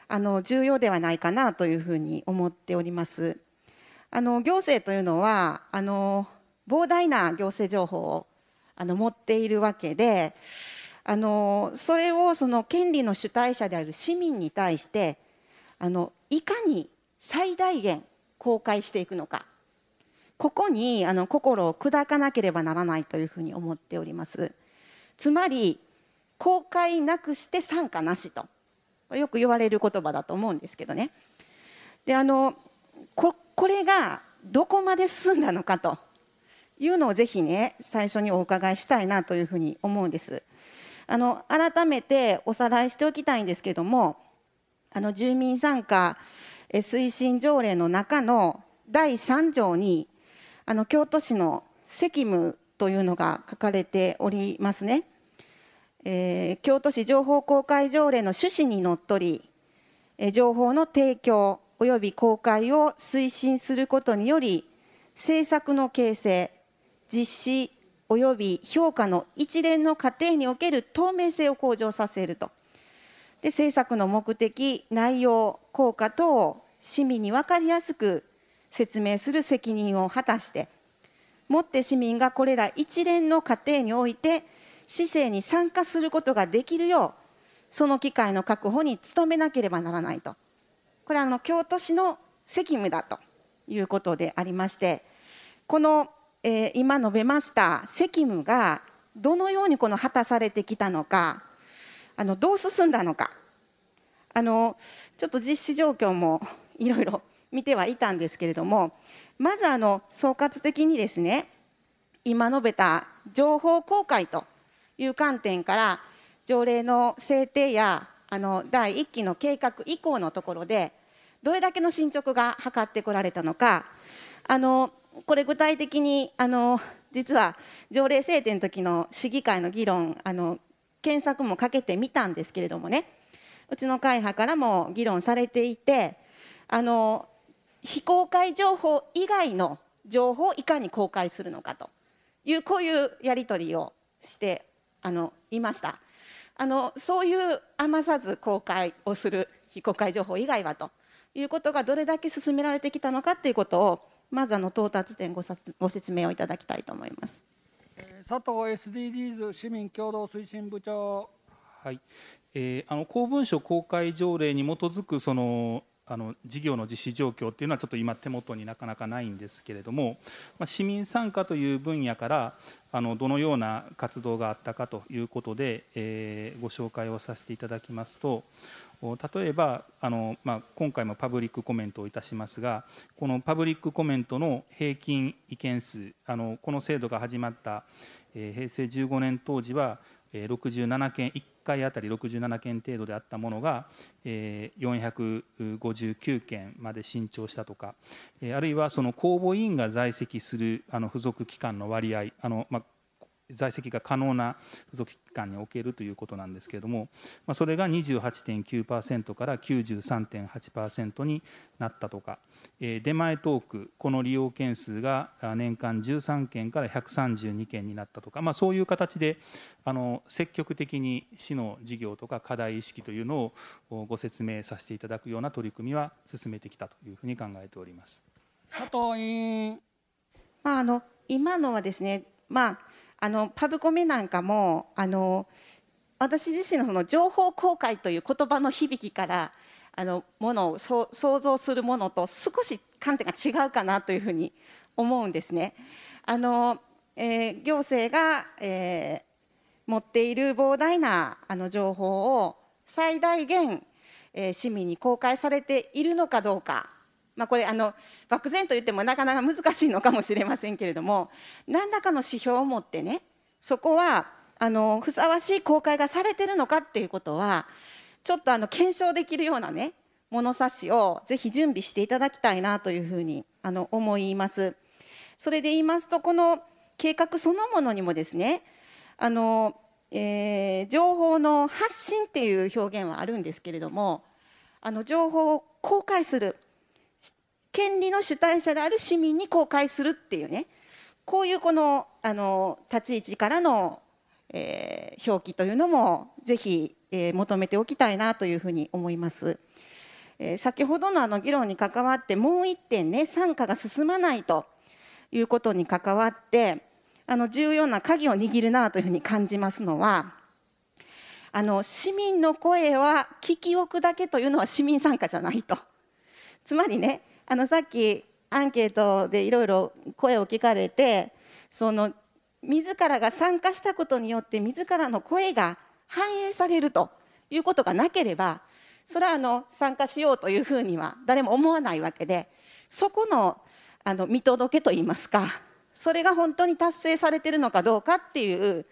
あの重要ではないかなというふうに思っております。あの行政というのはあの膨大な行政情報をあの持っているわけであのそれをその権利の主体者である市民に対してあのいかに最大限公開していくのかここにあの心を砕かなければならないというふうに思っております。つまり公開なくして参加なしとよく言われる言葉だと思うんですけどね。であのここれがどこまで進んだのかというのをぜひね最初にお伺いしたいなというふうに思うんです。あの改めておさらいしておきたいんですけどもあの住民参加推進条例の中の第3条にあの京都市の責務というのが書かれておりますね。えー、京都市情報公開条例の趣旨にのっとり、えー、情報の提供および公開を推進することにより政策の形成実施及び評価の一連の過程における透明性を向上させると。で政策の目的、内容、効果等を市民に分かりやすく説明する責任を果たして、もって市民がこれら一連の過程において、市政に参加することができるよう、その機会の確保に努めなければならないと。これはあの京都市の責務だということでありまして、このえー、今述べました責務がどのようにこの果たされてきたのかあのどう進んだのかあのちょっと実施状況もいろいろ見てはいたんですけれどもまずあの総括的にですね今述べた情報公開という観点から条例の制定やあの第1期の計画以降のところでどれだけの進捗が図ってこられたのかあのこれ具体的にあの実は条例制定の時の市議会の議論あの検索もかけてみたんですけれどもねうちの会派からも議論されていてあの非公開情報以外の情報をいかに公開するのかというこういうやり取りをしてあのいましたあのそういう余さず公開をする非公開情報以外はということがどれだけ進められてきたのかということをまずあの到達点ごさご説明をいただきたいと思います。佐藤 SDGs 市民共同推進部長。はい、えー、あの公文書公開条例に基づくそのあの事業の実施状況というのはちょっと今手元になかなかないんですけれども、まあ、市民参加という分野からあのどのような活動があったかということで、えー、ご紹介をさせていただきますと例えばあの、まあ、今回もパブリックコメントをいたしますがこのパブリックコメントの平均意見数あのこの制度が始まった、えー、平成15年当時は、えー、67件1回当たり67件程度であったものが、えー、459件まで伸長したとか、えー、あるいはその公募委員が在籍するあの付属機関の割合あの、まあ在籍が可能な付属機関におけるということなんですけれども、まあ、それが28.9%から93.8%になったとか、えー、出前トーク、この利用件数が年間13件から132件になったとか、まあ、そういう形であの積極的に市の事業とか課題意識というのをご説明させていただくような取り組みは進めてきたというふうに考えております。加藤委員まあ、あの今のはですね、まああのパブコメなんかもあの私自身のその情報公開という言葉の響きからあのものを想像するものと少し観点が違うかなというふうに思うんですね。あのえー、行政が、えー、持っている膨大なあの情報を最大限、えー、市民に公開されているのかどうかまあ、これあの漠然と言ってもなかなか難しいのかもしれませんけれども何らかの指標を持ってねそこはあのふさわしい公開がされてるのかっていうことはちょっとあの検証できるようなね物差しをぜひ準備していただきたいなというふうにあの思います。それで言いますとこの計画そのものにもですねあの、えー、情報の発信っていう表現はあるんですけれどもあの情報を公開する権利の主体者である市民に公開するっていうねこういうこのあの立ち位置からの、えー、表記というのもぜひ、えー、求めておきたいなというふうに思います。えー、先ほどのあの議論に関わってもう1点ね参加が進まないということに関わってあの重要な鍵を握るなというふうに感じますのはあの市民の声は聞き置くだけというのは市民参加じゃないと。つまりねあのさっきアンケートでいろいろ声を聞かれてその自らが参加したことによって自らの声が反映されるということがなければそれはあの参加しようというふうには誰も思わないわけでそこのあの見届けといいますかそれが本当に達成されてるのかどうかっていう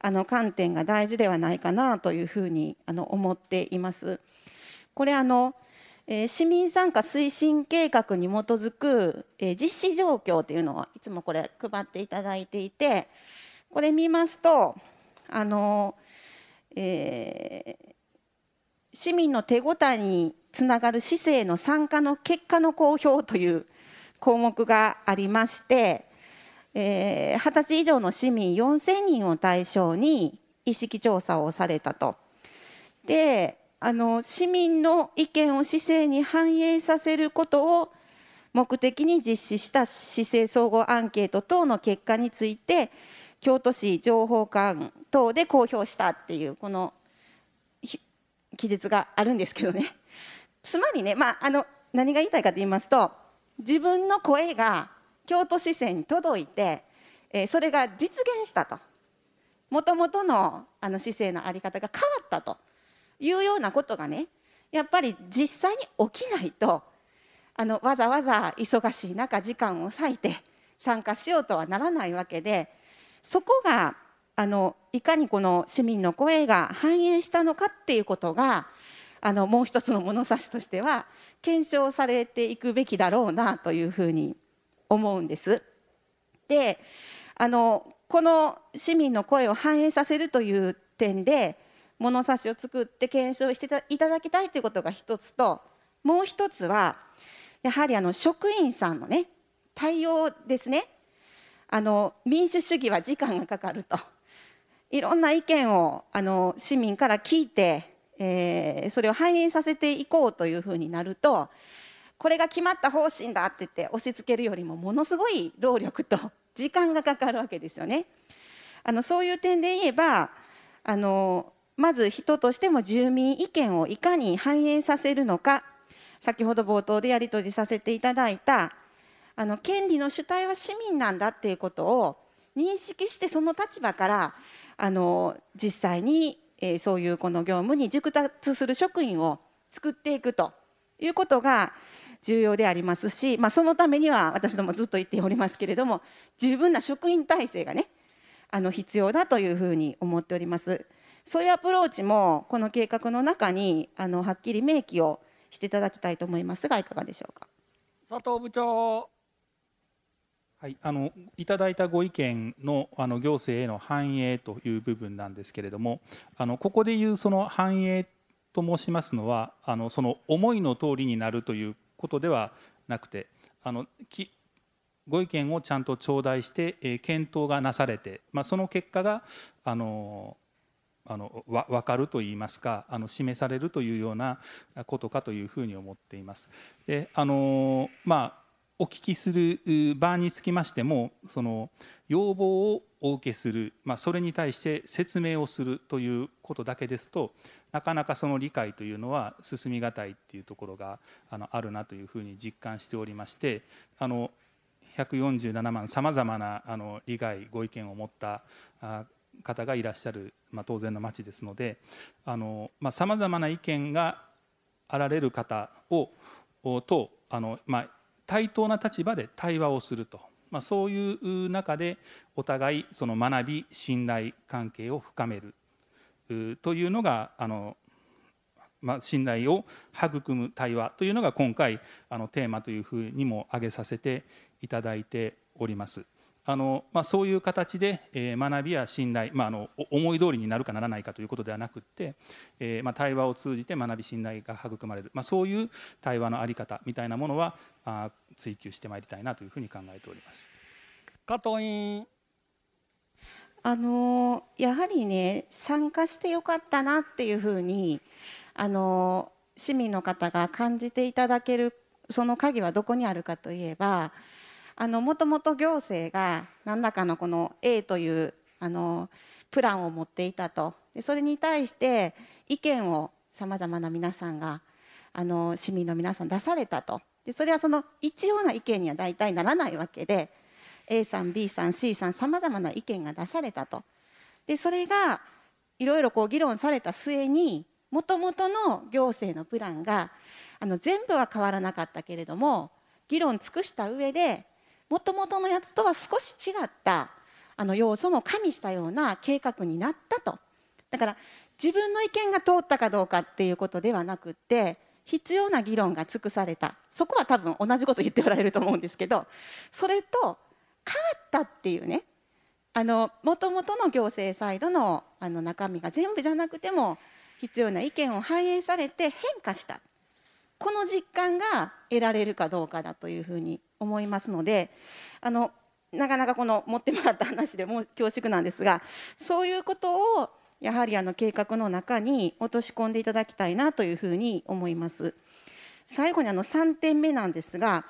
あの観点が大事ではないかなというふうにあの思っています。これあのえー、市民参加推進計画に基づく、えー、実施状況というのをいつもこれ配っていただいていてこれ見ますとあの、えー、市民の手応えにつながる市政の参加の結果の公表という項目がありまして、えー、20歳以上の市民4000人を対象に意識調査をされたと。であの市民の意見を市政に反映させることを目的に実施した市政総合アンケート等の結果について京都市情報館等で公表したっていうこの記述があるんですけどね つまりね、まあ、あの何が言いたいかと言いますと自分の声が京都市政に届いて、えー、それが実現したともともとのあの市政の在り方が変わったというようなことがねやっぱり実際に起きないとあのわざわざ忙しい中時間を割いて参加しようとはならないわけでそこがあのいかにこの市民の声が反映したのかっていうことがあのもう一つの物差しとしては検証されていくべきだろうなというふうに思うんです。であのこの市民の声を反映させるという点で物差しを作って検証していただきたいということが一つともう一つはやはりあの職員さんのね対応ですねあの民主主義は時間がかかるといろんな意見をあの市民から聞いて、えー、それを反映させていこうというふうになるとこれが決まった方針だって言って押し付けるよりもものすごい労力と時間がかかるわけですよね。あのそういう点で言えばあのまず人としても住民意見をいかに反映させるのか先ほど冒頭でやり取りさせていただいたあの権利の主体は市民なんだっていうことを認識してその立場からあの実際に、えー、そういうこの業務に熟達する職員を作っていくということが重要でありますし、まあ、そのためには私どもずっと言っておりますけれども十分な職員体制がねあの必要だというふうに思っております。そういうアプローチもこの計画の中にあのはっきり明記をしていただきたいと思いますがいかがでしょうか佐藤部長はい、あのいただいたご意見のあの行政への反映という部分なんですけれどもあのここでいうその反映と申しますのはあのその思いの通りになるということではなくてあのきご意見をちゃんと頂戴して、えー、検討がなされて、まあ、その結果があのあの分かるといいますかあの示されるというようなことかというふうに思っています。であのまあお聞きする場につきましてもその要望をお受けする、まあ、それに対して説明をするということだけですとなかなかその理解というのは進みがたいっていうところがあのあるなというふうに実感しておりましてあの147万さまざまなあの利害ご意見を持った方がいらっしゃる、まあ、当然の町ですのでさまざ、まな意見があられる方をとあの、まあ、対等な立場で対話をすると、まあ、そういう中でお互いその学び信頼関係を深めるというのがあの、まあ、信頼を育む対話というのが今回あのテーマというふうにも挙げさせていただいております。あのまあ、そういう形で、え学びや信頼、まああ、の思い通りになるかならないかということではなくて、えま対話を通じて学び信頼が育まれる、まあ、そういう対話の在り方みたいなものはあ追求してまいりたいなというふうに考えております。加藤委員あのやはりね参加してよかったなっていうふうにあの市民の方が感じていただけるその鍵はどこにあるかといえばあのもともと行政が何らかのこの A というあのプランを持っていたとでそれに対して意見をさまざまな皆さんがあの市民の皆さん出されたとでそれはその一様な意見には大体ならないわけで A さん B さん C さんさまざまな意見が出されたとでそれがいろいろこう議論された末にもともとの行政のプランがあの全部は変わらなかったけれども議論尽くした上でもともとのやつとは少し違ったあの要素も加味したような計画になったとだから自分の意見が通ったかどうかっていうことではなくて必要な議論が尽くされたそこは多分同じこと言っておられると思うんですけどそれと変わったっていうねもともとの行政サイドのあの中身が全部じゃなくても必要な意見を反映されて変化したこの実感が得られるかどうかだというふうに思いますのであのなかなかこの持ってもらった話でもう恐縮なんですがそういうことをやはりあの計画の中に落とし込んでいただきたいなというふうに思います。最後にあの3点目なんですが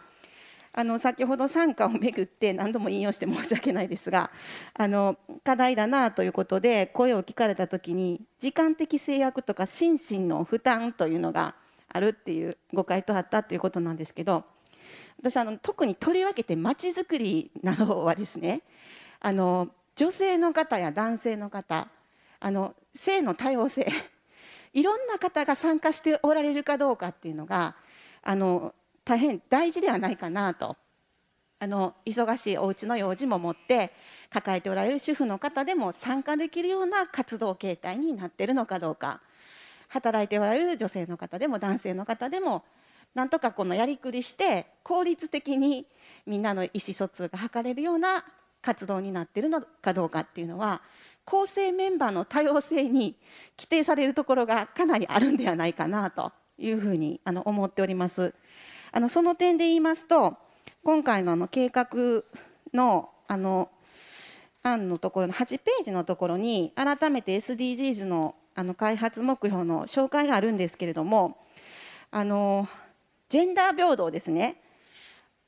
あの先ほど参加をめぐって何度も引用して申し訳ないですがあの課題だなということで声を聞かれた時に時間的制約とか心身の負担というのがあるっていう誤解とあったということなんですけど私あの特にとりわけてまちづくりなどはですね あの女性の方や男性の方あの性の多様性 いろんな方が参加しておられるかどうかっていうのがあの大変大事ではないかなとあの忙しいお家の用事も持って抱えておられる主婦の方でも参加できるような活動形態になっているのかどうか働いておられる女性の方でも男性の方でもなんとかこのやりくりして効率的にみんなの意思疎通が図れるような活動になってるのかどうかっていうのは構成メンバーの多様性に規定されるところがかなりあるんではないかなというふうにあの思っております。あのその点で言いますと今回のあの計画のあの案のところの8ページのところに改めて SDGs のあの開発目標の紹介があるんですけれどもあのジェンダー平等ですね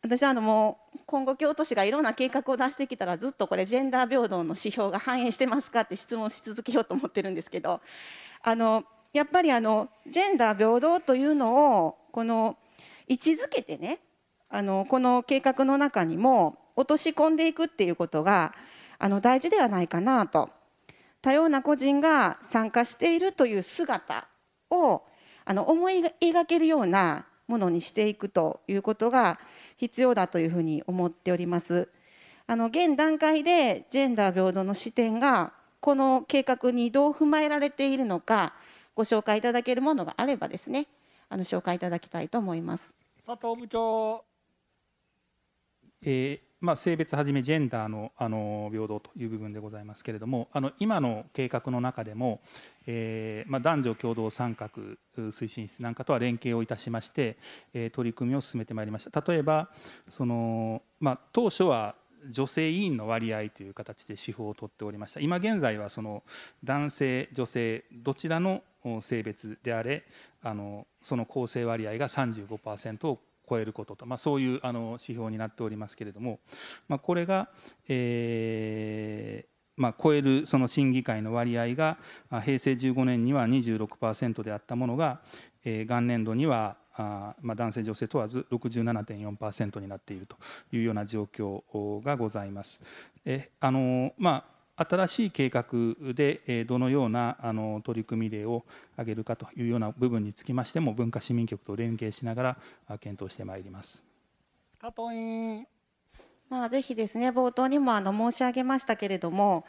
私あのもう今後京都市がいろんな計画を出してきたらずっとこれジェンダー平等の指標が反映してますかって質問し続けようと思ってるんですけどあのやっぱりあのジェンダー平等というのをこの位置づけてねあのこの計画の中にも落とし込んでいくっていうことがあの大事ではないかなと多様な個人が参加しているという姿をあの思い描けるようなものにしていくということが必要だというふうに思っております。あの現段階でジェンダー平等の視点がこの計画にどう踏まえられているのかご紹介いただけるものがあればですねあの紹介いただきたいと思います。佐藤部長、えーまあ、性別はじめジェンダーのあの平等という部分でございますけれどもあの今の計画の中でも、えーまあ、男女共同参画推進室なんかとは連携をいたしまして、えー、取り組みを進めてまいりました例えばその、まあ、当初は女性委員の割合という形で手法を取っておりました今現在はその男性女性どちらの性別であれあのその構成割合が35%を超えることと、まあ、そういうあの指標になっておりますけれども、まあ、これが、えーまあ、超えるその審議会の割合が平成15年には26%であったものが、えー、元年度にはあまあ、男性女性問わず67.4%になっているというような状況がございます。えあのまあ新しい計画でどのようなあの取り組み例を挙げるかというような部分につきましても文化市民局と連携しながら検討してまいります。まあ、ぜひですね冒頭にもあの申し上げましたけれども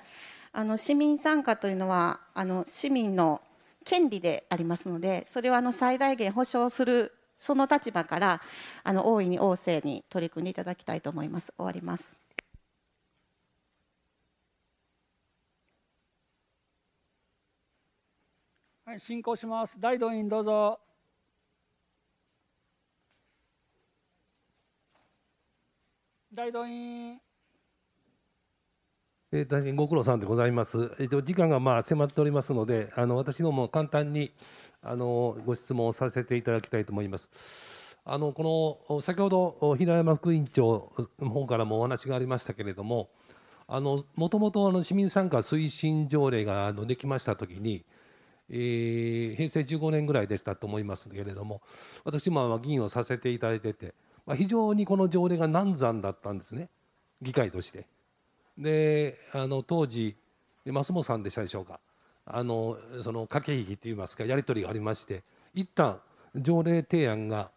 あの市民参加というのはあの市民の権利でありますのでそれはあの最大限保障するその立場からあの大いに旺盛に取り組んでいただきたいと思います。終わりますい、進行します。大動員どうぞ。大動員。えー、大臣ご苦労さんでございます。えっ、ー、と時間がまあ迫っておりますので、あの私ども簡単にあのご質問をさせていただきたいと思います。あのこの先ほど平山副委員長の方からもお話がありましたけれども、あのもともとあの市民参加推進条例があのできましたときに、えー、平成15年ぐらいでしたと思いますけれども私も議員をさせていただいてて、まあ、非常にこの条例が難産だったんですね議会として。であの当時増本さんでしたでしょうかあのその駆け引きといいますかやり取りがありまして一旦条例提案が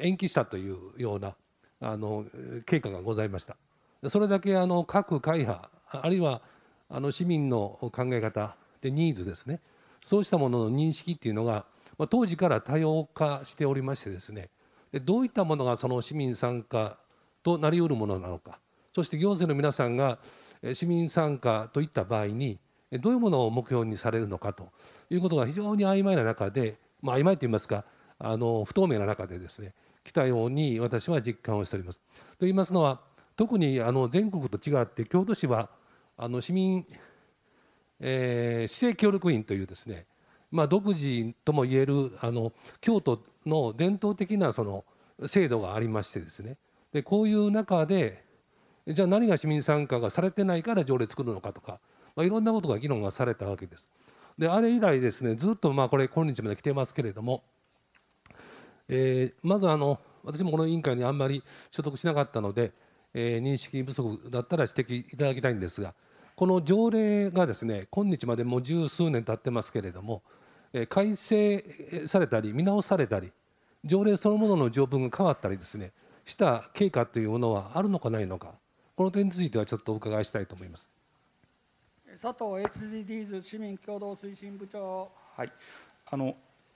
延期したというようなあの経過がございましたそれだけあの各会派あるいはあの市民の考え方でニーズですねそうしたものの認識っていうのが、ま当時から多様化しておりましてですねでどういったものがその市民参加となりうるものなのかそして行政の皆さんが市民参加といった場合にどういうものを目標にされるのかということが非常に曖昧な中で、まあ、曖昧といいますかあの不透明な中でですね来たように私は実感をしております。と言いますのは特にあの全国と違って京都市はあの市民えー、市政協力員というですね、まあ、独自ともいえるあの京都の伝統的なその制度がありましてですねでこういう中でじゃあ何が市民参加がされてないから条例作るのかとか、まあ、いろんなことが議論がされたわけです。であれ以来ですねずっとまあこれ今日まで来てますけれども、えー、まずあの私もこの委員会にあんまり所得しなかったので、えー、認識不足だったら指摘いただきたいんですがこの条例がですね今日までもう十数年経ってますけれども、え改正されたり見直されたり条例そのものの条文が変わったりですねした経過というものはあるのかないのかこの点についてはちょっとお伺いしたいと思います。佐藤 SDGs 市民共同推進部長、はい、あの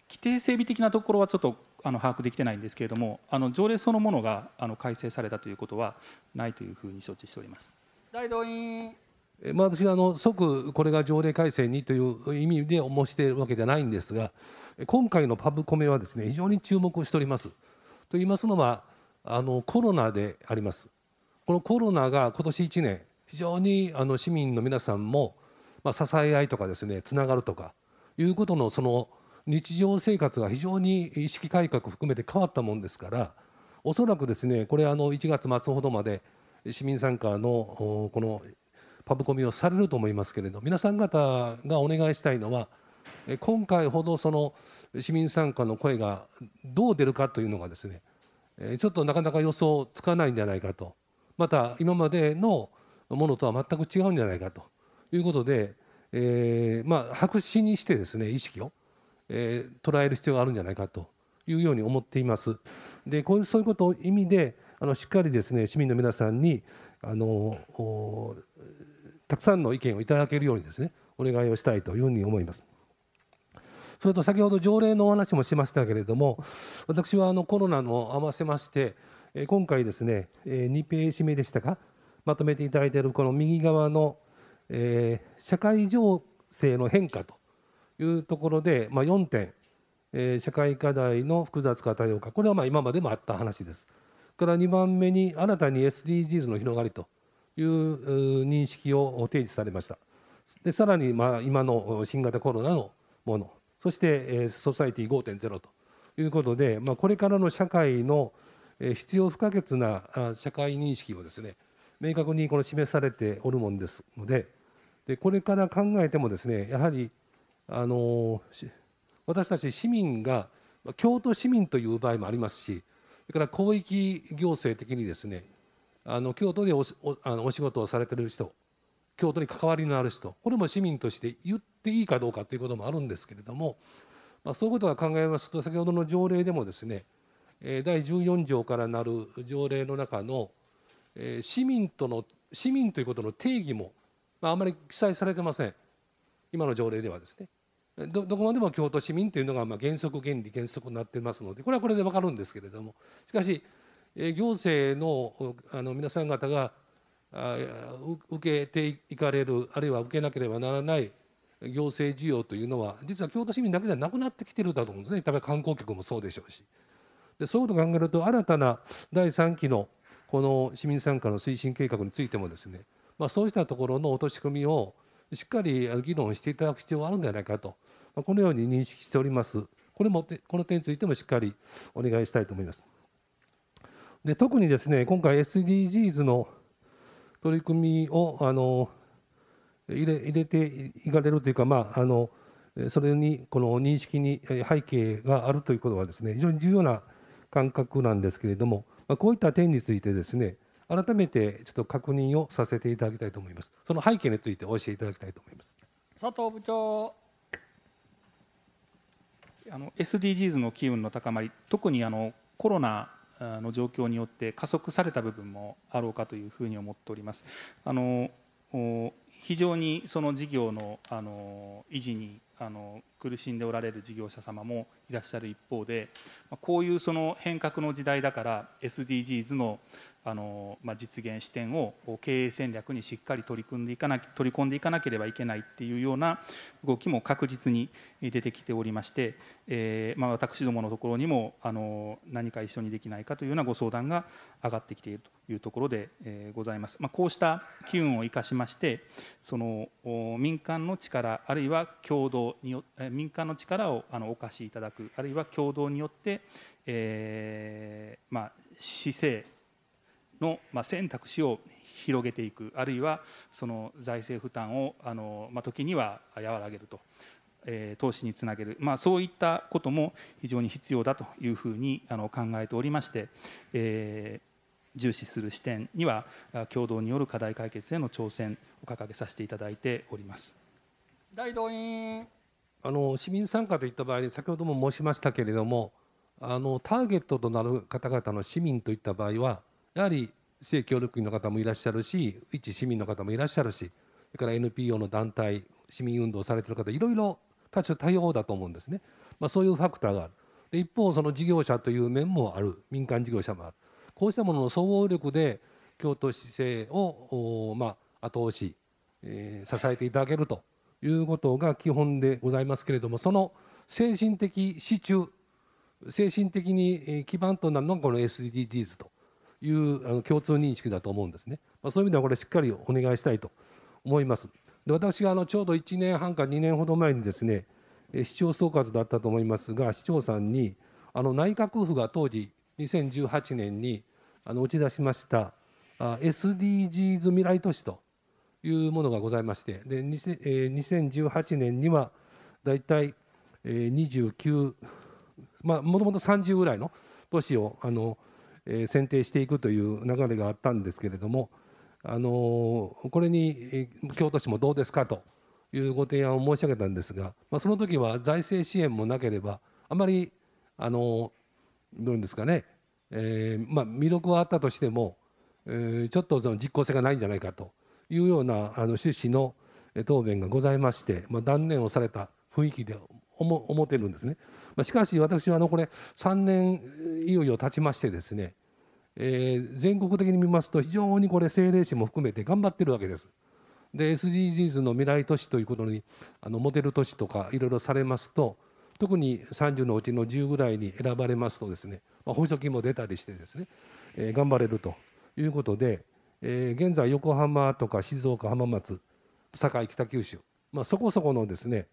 規定整備的なところはちょっとあの把握できてないんですけれども、あの条例そのものがあの改正されたということはないというふうに承知しております。大動員まあ、私はあの即これが条例改正にという意味で申しているわけではないんですが今回のパブコメはですね非常に注目をしております。と言いますのはあのコロナであります。このコロナが今年1年非常にあの市民の皆さんも、まあ、支え合いとかですねつながるとかいうことのその日常生活が非常に意識改革含めて変わったもんですからおそらくですねこれあの1月末ほどまで市民参加のこのパブコミをされると思いますけれど皆さん方がお願いしたいのは今回ほどその市民参加の声がどう出るかというのがですねちょっとなかなか予想つかないんじゃないかとまた今までのものとは全く違うんじゃないかということで、えー、まあ白紙にしてですね意識を、えー、捉える必要があるんじゃないかというように思っています。でこういうそういうことを意味であのしっかりですね市民の皆さんにあのたくさんの意見をいただけるようにですねお願いをしたいというふうに思います。それと先ほど条例のお話もしましたけれども私はあのコロナの合わせまして今回ですね2ページ目でしたかまとめていただいているこの右側の、えー、社会情勢の変化というところで、まあ、4点、えー、社会課題の複雑化多様化これはま今までもあった話ですから2番目に新たに SDGs の広がりという認識を提示されました。でさらにまあ今の新型コロナのものそしてソサイティ5.0ということで、まあ、これからの社会の必要不可欠な社会認識をですね明確にこの示されておるものですのででこれから考えてもですねやはりあの私たち市民が京都市民という場合もありますしそれから広域行政的にですねあの京都でおあのお仕事をされてる人京都に関わりのある人これも市民として言っていいかどうかということもあるんですけれども、まあ、そういうことが考えますと先ほどの条例でもですね第14条からなる条例の中の市民との市民ということの定義も、まあ、あまり記載されてません今の条例ではですねどこまでも京都市民というのがま原則原理原則になってますのでこれはこれで分かるんですけれどもしかし行政のあの皆さん方が受けていかれる、あるいは受けなければならない行政需要というのは、実は京都市民だけじゃなくなってきてるだと思うんですね、例えば観光客もそうでしょうし。でそういうことを考えると、新たな第3期のこの市民参加の推進計画についてもですね、まあ、そうしたところの落とし込みをしっかり議論していただく必要があるんではないかと、このように認識しております。これもこの点についてもしっかりお願いしたいと思います。で特にですね今回 SDGs の取り組みをあの入れ入れていかれるというか、まあ、あのそれにこの認識に背景があるということはですね非常に重要な感覚なんですけれども、まあ、こういった点についてですね改めてちょっと確認をさせていただきたいと思います。その背景についてお教えいただきたいと思います。佐藤部長。あの SDGs の機運の高まり、特にあのコロナの状況によって加速された部分もあろうかというふうに思っております。あの非常にその事業のあの維持にあの苦しんでおられる事業者様もいらっしゃる一方でこういうその変革の時代だから SDGs のあのまあ、実現視点を経営戦略にしっかり取り組んでいかな取り込んでいかなければいけないっていうような動きも確実に出てきておりまして、えーまあ、私どものところにもあの何か一緒にできないかというようなご相談が上がってきているというところで、えー、ございます、まあ、こうした機運を生かしましてその民間の力あるいは共同によ民間の力をあのお貸しいただくあるいは共同によって、えーまあ、市政の選択肢を広げていくあるいはその財政負担をあの、ま時には和らげると、え投資につなげる、まあ、そういったことも非常に必要だというふうにあの考えておりまして、え重視する視点には共同による課題解決への挑戦を掲げさせていただいております。大動員あの市民参加といった場合に先ほども申しましたけれどもあのターゲットとなる方々の市民といった場合はやはり政協力員の方もいらっしゃるし一市民の方もいらっしゃるしそれから NPO の団体市民運動されてる方いろいろ多種多様だと思うんですね、まあ、そういうファクターがあるで一方その事業者という面もある民間事業者もあるこうしたものの総合力で京都市政を、まあ、後押し、えー、支えていただけるということが基本でございますけれどもその精神的支柱精神的に基盤となるのがこの SDGs という共通認識だと思うんですね、まあ、そういう意味ではこれしっかりお願いしたいと思いますで私があのちょうど1年半か2年ほど前にですね市長総括だったと思いますが市長さんにあの内閣府が当時2018年にあの打ち出しました SDGs 未来都市というものがございましてで2018年にはだいたい29まあもともと30ぐらいの都市をあのえー、選定していくという流れがあったんですけれども、あのー、これに京都市もどうですかというご提案を申し上げたんですが、まあ、その時は財政支援もなければあまり、あのー、どういうんですかね、えーまあ、魅力はあったとしても、えー、ちょっとその実効性がないんじゃないかというようなあの趣旨の答弁がございまして、まあ、断念をされた雰囲気で思思ってるんですね。ましかし私はあのこれ3年いよいよ経ちましてですねえー、全国的に見ますと非常にこれ政令市も含めて頑張ってるわけです。で SDGs の未来都市ということにあのモデル都市とかいろいろされますと特に30のうちの10ぐらいに選ばれますとですね、まあ、補助金も出たりしてですね、えー、頑張れるということで、えー、現在横浜とか静岡浜松堺北九州、まあ、そこそこのですね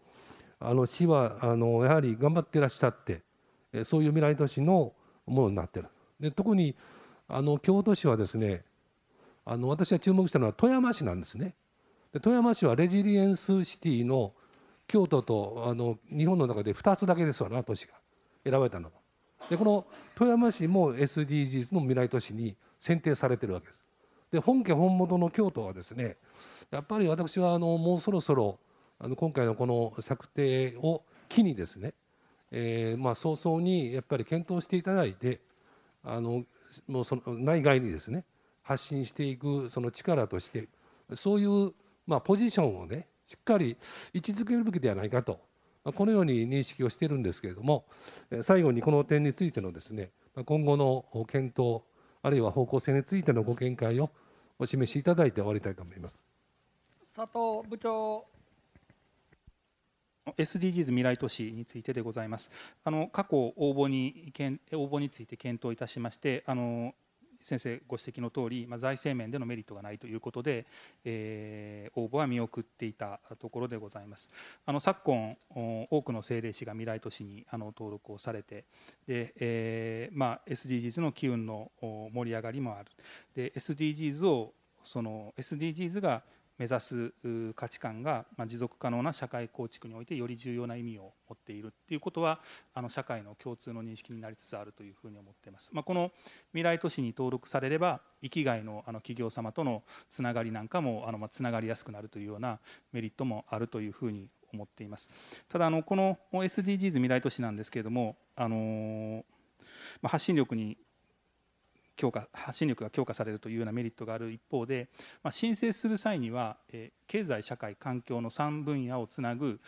あの市はあのやはり頑張ってらっしゃって、そういう未来都市のものになってる。で特にあの京都市はですねあの私が注目したのは富山市なんですねで富山市はレジリエンスシティの京都とあの日本の中で2つだけですわな都市が選ばれたのはでこの富山市も SDGs の未来都市に選定されてるわけですで本家本元の京都はですねやっぱり私はあのもうそろそろあの今回のこの策定を機にですね、えー、まあ早々にやっぱり検討していただいてあのもうその内外にですね発信していくその力としてそういうまあポジションをねしっかり位置づけるべきではないかとこのように認識をしているんですけれども最後にこの点についてのですね今後の検討あるいは方向性についてのご見解をお示しいただいて終わりたいと思います。佐藤部長 SDGs 未来都市についてでございます。あの過去応募に応募について検討いたしまして、あの先生ご指摘の通り、まあ、財政面でのメリットがないということで、えー、応募は見送っていたところでございます。あの昨今、多くの政令市が未来都市にあの登録をされて、でえーまあ、SDGs の機運の盛り上がりもある、で SDGs をその SDGs が目指す価値観が、ま持続可能な社会構築においてより重要な意味を持っているっていうことはあの社会の共通の認識になりつつあるというふうに思っています、まあ、この未来都市に登録されれば生きがいのあの企業様とのつながりなんかもあの、まあつながりやすくなるというようなメリットもあるというふうに思っていますただあのこの SDGs 未来都市なんですけれどもあのまあ、発信力に強化発信力が強化されるというようなメリットがある一方で、まあ、申請する際には、えー、経済社会環境の3分野をつなぐ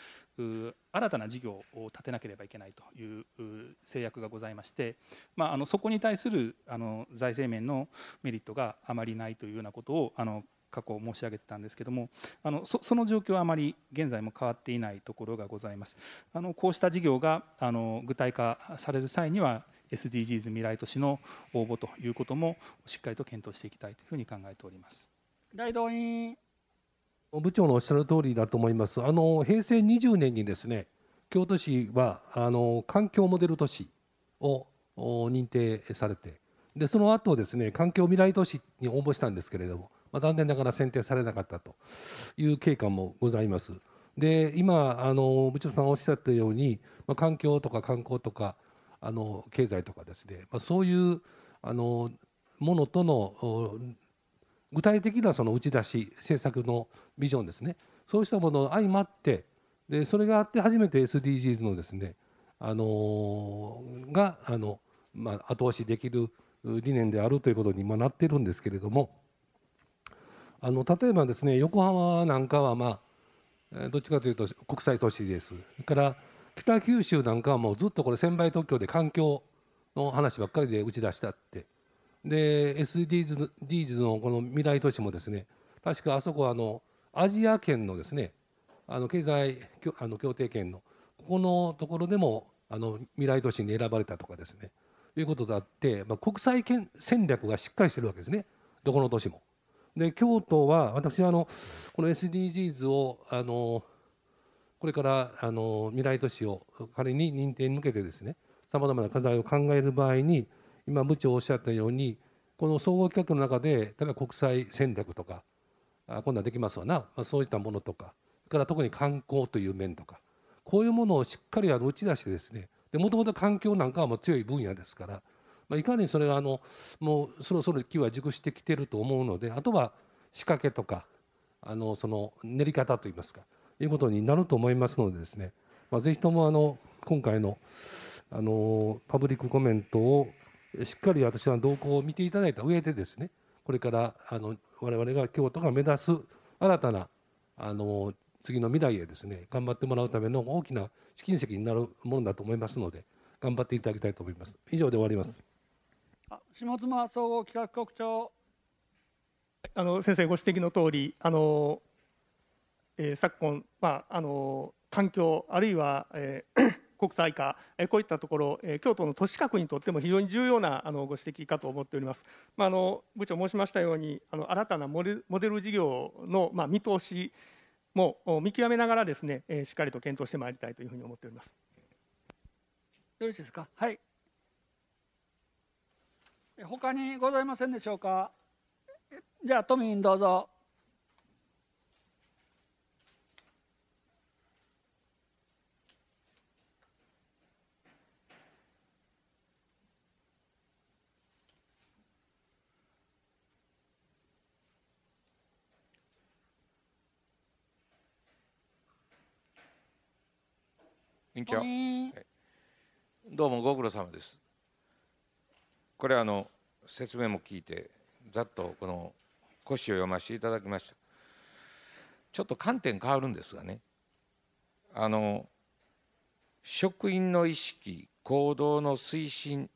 新たな事業を立てなければいけないという制約がございまして、まあ、あのそこに対するあの財政面のメリットがあまりないというようなことをあの過去申し上げてたんですけどもあのその状況はあまり現在も変わっていないところがございますあのこうした事業があの具体化される際には SDGs 未来都市の応募ということもしっかりと検討していきたいというふうに考えております。大動員部長のおっしゃる通りだと思います。あの平成20年にですね、京都市はあの環境モデル都市を認定されて、でその後ですね、環境未来都市に応募したんですけれども、まあ、残念ながら選定されなかったという経過もございます。で今あの部長さんおっしゃったように、まあ、環境とか観光とかあの経済とかですね、まあ、そういうあのものとの具体的なその打ち出し政策のビジョンですねそうしたものを相まってでそれがあって初めて SDGs のですねあのがあの、まあ、後押しできる理念であるということに今なってるんですけれどもあの例えばですね横浜なんかはまあどっちかというと国際都市です。から北九州なんかはもうずっとこれ専売特許で環境の話ばっかりで打ち出したってで SDGs のこの未来都市もですね確かあそこはあのアジア圏のですねあの経済あの協定圏のここのところでもあの未来都市に選ばれたとかですねいうことであって、まあ、国際戦略がしっかりしてるわけですねどこの都市も。で京都は私はあのこの SDGs をあのこれからあの未来都市を仮に認定に向けてですねさまざまな課題を考える場合に今部長おっしゃったようにこの総合企画の中で例えば国際戦略とかあこんなんできますわな、まあ、そういったものとかそれから特に観光という面とかこういうものをしっかりあの打ち出してですねもともと環境なんかはもう強い分野ですから、まあ、いかにそれがあのもうそろそろ木は熟してきてると思うのであとは仕掛けとかあのその練り方といいますかいうことになると思いますのでですね、まあ、ぜひともあの今回のあのパブリックコメントをしっかり私は動向を見ていただいた上でですねこれからあの我々が京都が目指す新たなあの次の未来へですね頑張ってもらうための大きな試金石になるものだと思いますので頑張っていただきたいと思います以上で終わります下妻総合企画局長あの先生ご指摘の通りあのえー、昨今、まあ、あの環境あるいは、えー 国際化、えこういったところ、え京都の都市核にとっても非常に重要なあのご指摘かと思っております。まあ、あの部長申しましたように、あの新たなモデル事業のまあ見通しも見極めながらですね、えしっかりと検討してまいりたいというふうに思っております。よろしいですか。はい。他にございませんでしょうか。じゃあ、都民どうぞ。にちは、どうもご苦労様ですこれあの説明も聞いてざっとこの古紙を読ませていただきましたちょっと観点変わるんですがねあの職員の意識行動の推進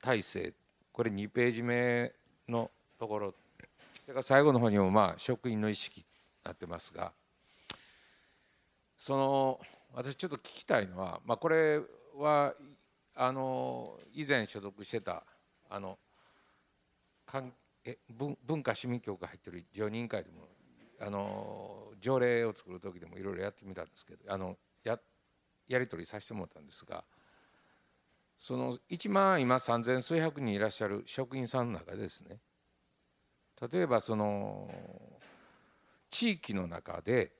体制これ2ページ目のところそれから最後の方にもまあ職員の意識になってますがその私ちょっと聞きたいのは、まあ、これはあの以前所属してたあのえ文文化市民協会入ってる常任委員会でもあの条例を作る時でもいろいろやってみたんですけどあのややり取りさせてもらったんですがその1万今3,000数百人いらっしゃる職員さんの中でですね例えばその地域の中で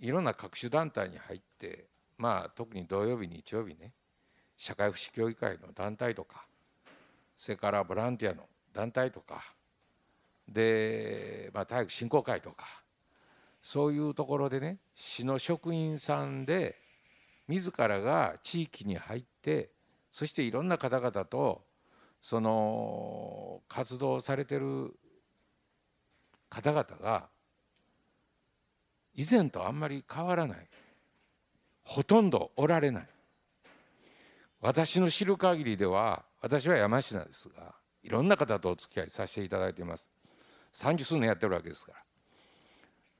いろんな各種団体に入ってまあ特に土曜日日曜日ね社会福祉協議会の団体とかそれからボランティアの団体とかで、まあ、体育振興会とかそういうところでね市の職員さんで自らが地域に入ってそしていろんな方々とその活動されてる方々が以前とあんまり変わらないほとんどおられない私の知る限りでは私は山科ですがいろんな方とお付き合いさせていただいています三十数年やってるわけですから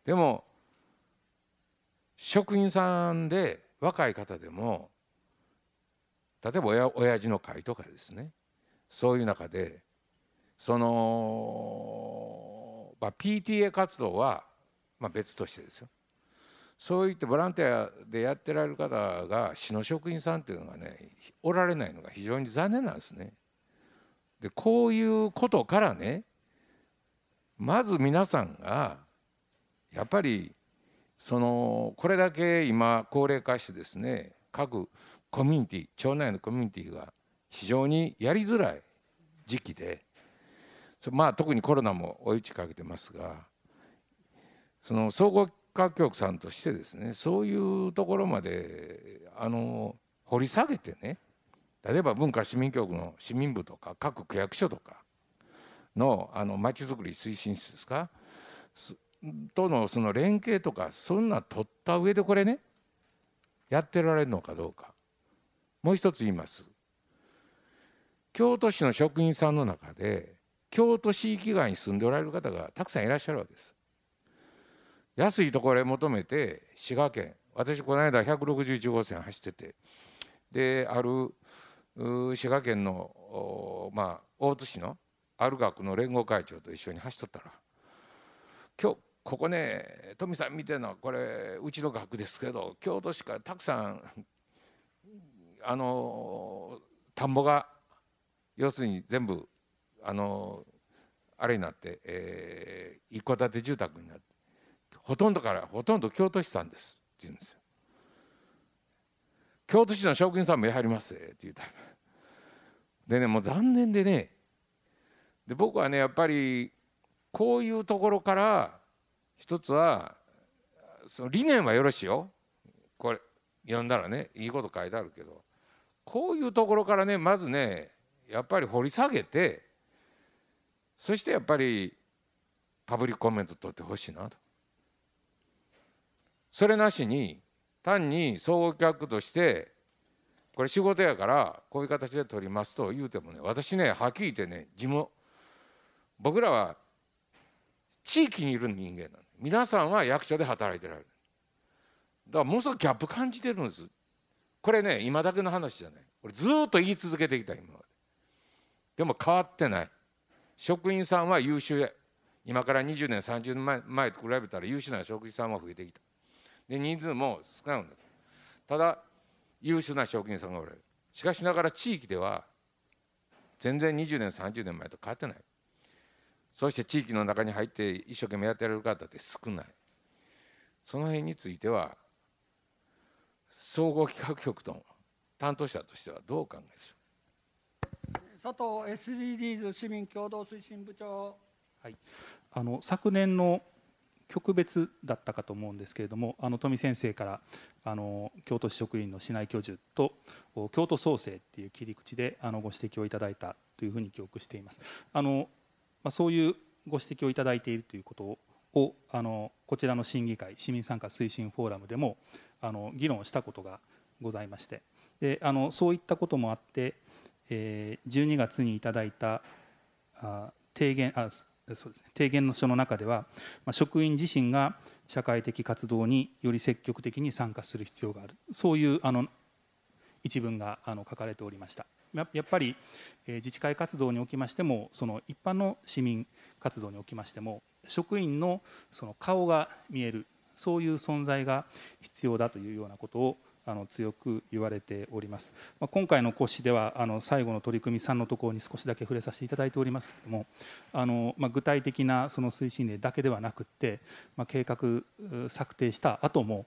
でも職員さんで若い方でも例えば親親父の会とかですねそういう中でその、まあ、PTA 活動はまあ、別としてですよそういってボランティアでやってられる方が市の職員さんというのがねおられないのが非常に残念なんですね。でこういうことからねまず皆さんがやっぱりそのこれだけ今高齢化してですね各コミュニティ町内のコミュニティが非常にやりづらい時期でまあ特にコロナも追い打ちかけてますがその総合楽曲さんとしてですねそういうところまであの掘り下げてね例えば文化市民局の市民部とか各区役所とかのあのちづくり推進室ですかとのその連携とかそんな取った上でこれねやってられるのかどうかもう一つ言います京都市の職員さんの中で京都市域外に住んでおられる方がたくさんいらっしゃるわけです安いところへ求めて滋賀県私この間161号線走っててである滋賀県の、まあ、大津市のある学の連合会長と一緒に走っとったら「今日ここね富さん見てるのはこれうちの学ですけど京都市からたくさんあの田んぼが要するに全部あのあれになって、えー、一戸建て住宅になってほとんどからほとんど京都市産です」って言うんですよ。京都市の職員さんもやはりますって言うたでねもう残念でねで僕はねやっぱりこういうところから一つはその理念はよろしいよこれ読んだらねいいこと書いてあるけどこういうところからねまずねやっぱり掘り下げてそしてやっぱりパブリックコメント取ってほしいなとそれなしに単に総客としてこれ仕事やからこういう形で取りますと言うてもね私ねはっきり言ってね地元僕らは地域にいる人間なの皆さんは役所で働いてられるだからものすごくギャップ感じてるんですこれね今だけの話じゃないこれずっと言い続けてきた今まででも変わってない職員さんは優秀や今から20年30年前前と比べたら優秀な職員さんは増えてきたで人数も少ないんだただ優秀な職人さんがおられるしかしながら地域では全然20年30年前と変わってないそして地域の中に入って一生懸命やってられる方って少ないその辺については総合企画局と担当者としてはどうお考えでしょう佐藤 SDGs 市民共同推進部長、はい、あの昨年の局別だったかと思うんですけれどもあの富先生からあの京都市職員の市内居住と京都創生っていう切り口であのご指摘をいただいたというふうに記憶しています。あのまあ、そういうご指摘をいただいているということをあのこちらの審議会市民参加推進フォーラムでもあの議論したことがございましてであのそういったこともあって、えー、12月にいただいたあ提言あそうですね、提言の書の中では、まあ、職員自身が社会的活動により積極的に参加する必要があるそういうあの一文があの書かれておりましたやっぱり、えー、自治会活動におきましてもその一般の市民活動におきましても職員のその顔が見えるそういう存在が必要だというようなことをあの強く言われております、まあ、今回の講師ではあの最後の取り組み3のところに少しだけ触れさせていただいておりますけれどもあの、まあ、具体的なその推進例だけではなくって、まあ、計画策定した後も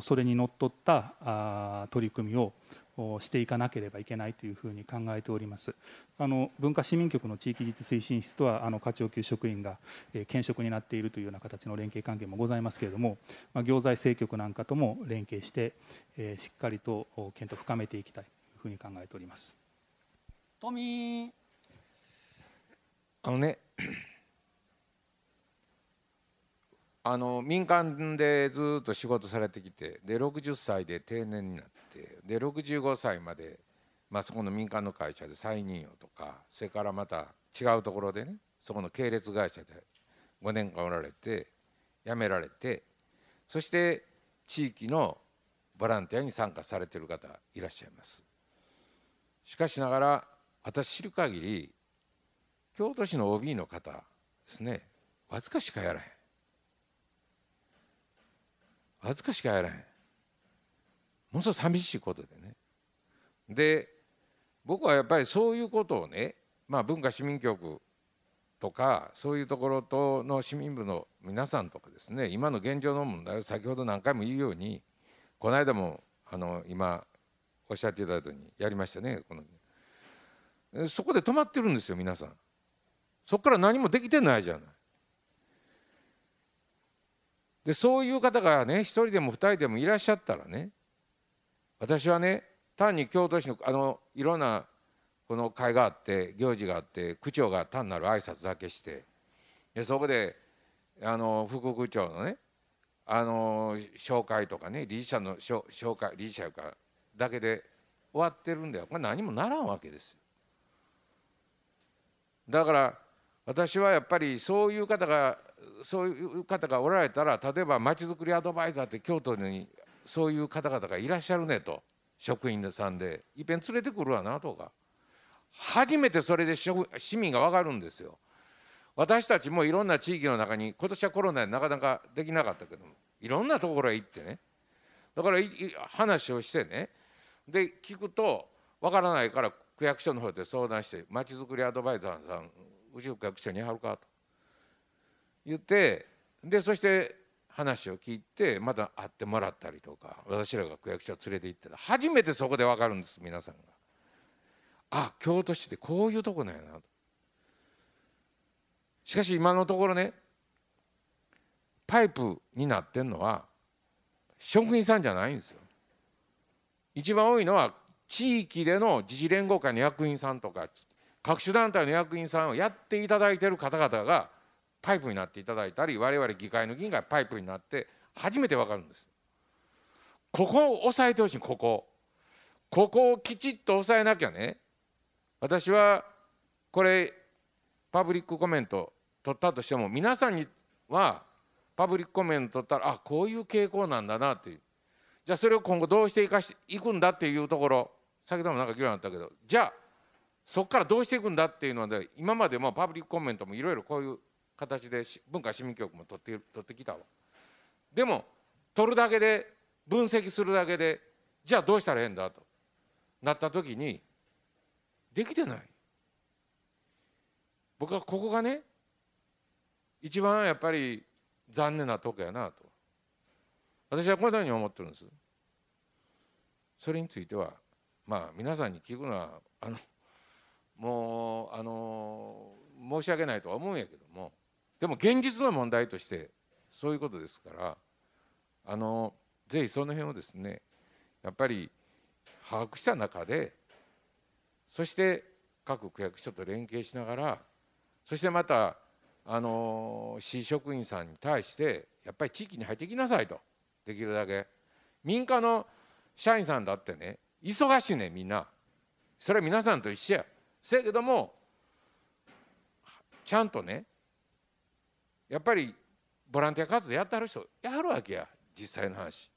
それにのっとった取り組みををしていかなければいけないというふうに考えておりますあの文化市民局の地域実推進室とはあの課長級職員が、え兼職になっているというような形の連携関係もございますけれども、まあ、行財政局なんかとも連携して、えー、しっかりと検討を深めていきたいというふうに考えております都民あのねあの民間でずっと仕事されてきてで60歳で定年になっててで65歳まで、まあ、そこの民間の会社で再任用とかそれからまた違うところでねそこの系列会社で5年間おられて辞められてそして地域のボランティアに参加されてる方いらっしゃいます。しかしながら私知る限り京都市の OB の方ですねわずかしかやらへんわずかしかやらへんものすご寂しいことでねで僕はやっぱりそういうことをね、まあ、文化市民局とかそういうところとの市民部の皆さんとかですね今の現状の問題を先ほど何回も言うようにこの間もあの今おっしゃっていただいたようにやりましたねこのそこで止まってるんですよ皆さんそこから何もできてないじゃないでそういう方がね一人でも二人でもいらっしゃったらね私はね単に京都市のあのいろんなこの会があって行事があって区長が単なる挨拶だけしてでそこであの副区長のねあの紹介とかね理事者の紹介理事者かだけで終わってるんだよ、何もならんわけですよ。だから私はやっぱりそういう方がそういう方がおられたら例えばまちづくりアドバイザーって京都にそういう方々がいらっしゃるねと職員さんでいっぺん連れてくるわなとか初めてそれで市民が分かるんですよ。私たちもいろんな地域の中に今年はコロナでなかなかできなかったけどもいろんなところへ行ってねだから話をしてねで聞くと分からないから区役所の方で相談してまちづくりアドバイザーさんうち区役所にあるかと言ってでそして話を聞いてまた会ってもらったりとか私らが区役所連れて行ってた初めてそこで分かるんです皆さんが。あ京都市ってこういうとこなんやなと。しかし今のところねパイプになってんのは職員さんじゃないんですよ。一番多いのは地域での自治連合会の役員さんとか各種団体の役員さんをやっていただいてる方々がパイプになっていただいたり我々議会の議員がパイプになって初めて分かるんです。ここを押さえてほしいここここをきちっと押さえなきゃね私はこれパブリックコメント取ったとしても皆さんにはパブリックコメント取ったらあこういう傾向なんだなっていうじゃあそれを今後どうしていかしていくんだっていうところ先ほどもなんか議論あったけどじゃあそこからどうしていくんだっていうので今までもパブリックコメントもいろいろこういう形で文化市民局も取って取ってきたわでも取るだけで分析するだけでじゃあどうしたらええんだとなった時にできてない僕はここがね一番やっぱり残念なとこやなと私はこのように思ってるんですそれについてはまあ皆さんに聞くのはあのもうあの申し訳ないとは思うんやけどもでも現実の問題としてそういうことですからあのぜひその辺をですねやっぱり把握した中でそして各区役所と連携しながらそしてまたあの市職員さんに対してやっぱり地域に入ってきなさいとできるだけ民間の社員さんだってね忙しいねみんなそれは皆さんと一緒やせやけどもちゃんとねやっぱりボランティア活動やってはる人やはるわけや実際の話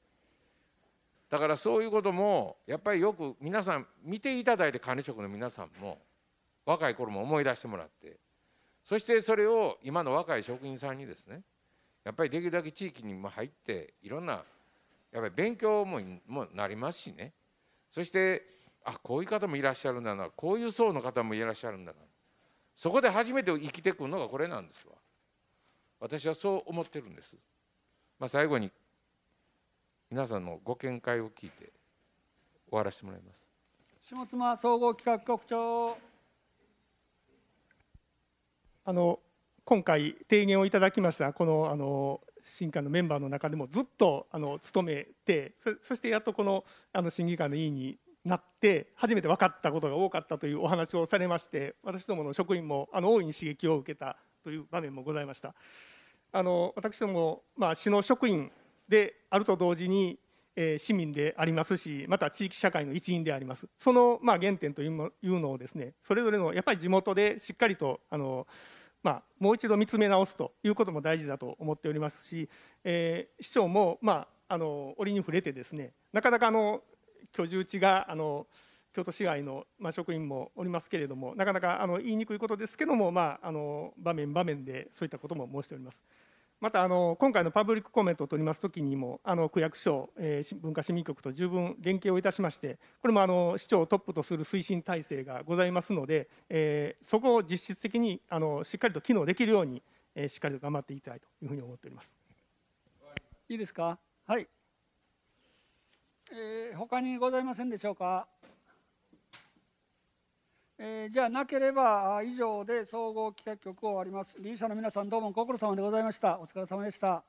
だからそういうこともやっぱりよく皆さん見ていただいて管理職の皆さんも若い頃も思い出してもらってそしてそれを今の若い職員さんにですねやっぱりできるだけ地域にも入っていろんなやっぱり勉強ももなりますしねそしてあこういう方もいらっしゃるんだなこういう層の方もいらっしゃるんだなそこで初めて生きてくるのがこれなんですわ。私はそう思ってるんです。まあ、最後に皆さんのご見解を聞いて終わらせてもらいます。下妻総合企画局長あの今回提言をいただきましたこのあの審議会のメンバーの中でもずっとあの務めてそしてやっとこのあの審議会の委員になって初めて分かったことが多かったというお話をされまして私どもの職員もあの大いに刺激を受けたという場面もございました。あの私ども、まあ、市の職員であると同時に、えー、市民でありますしまた地域社会の一員でありますその、まあ、原点というのをですねそれぞれのやっぱり地元でしっかりとあの、まあ、もう一度見つめ直すということも大事だと思っておりますし、えー、市長も、まあ、あの折に触れてですねなかなかあの居住地があの京都市外の、ま職員もおりますけれどもなかなかあの言いにくいことですけども、まあ、あの場面場面でそういったことも申しております。またあの今回のパブリックコメントを取りますときにもあの区役所、えー、文化市民局と十分連携をいたしましてこれもあの市長をトップとする推進体制がございますので、えー、そこを実質的にあのしっかりと機能できるように、えー、しっかりと頑張っていきたいというふうに思っております。いいですか。はい。えー、他にございませんでしょうか。えー、じゃなければ以上で総合企画局を終わります理事者の皆さんどうもご苦労様でございましたお疲れ様でした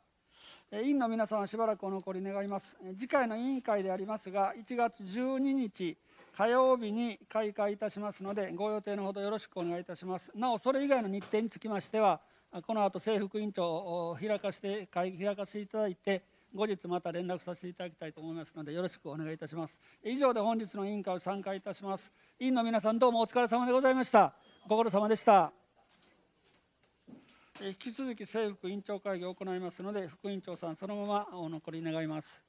え委員の皆さんはしばらくお残り願います次回の委員会でありますが1月12日火曜日に開会いたしますのでご予定のほどよろしくお願いいたしますなおそれ以外の日程につきましてはこの後制服委員長を開かせて開かせていただいて後日また連絡させていただきたいと思いますのでよろしくお願いいたします以上で本日の委員会を参加いたします委員の皆さんどうもお疲れ様でございましたご苦労様でした引き続き政府副委員長会議を行いますので副委員長さんそのままお残り願います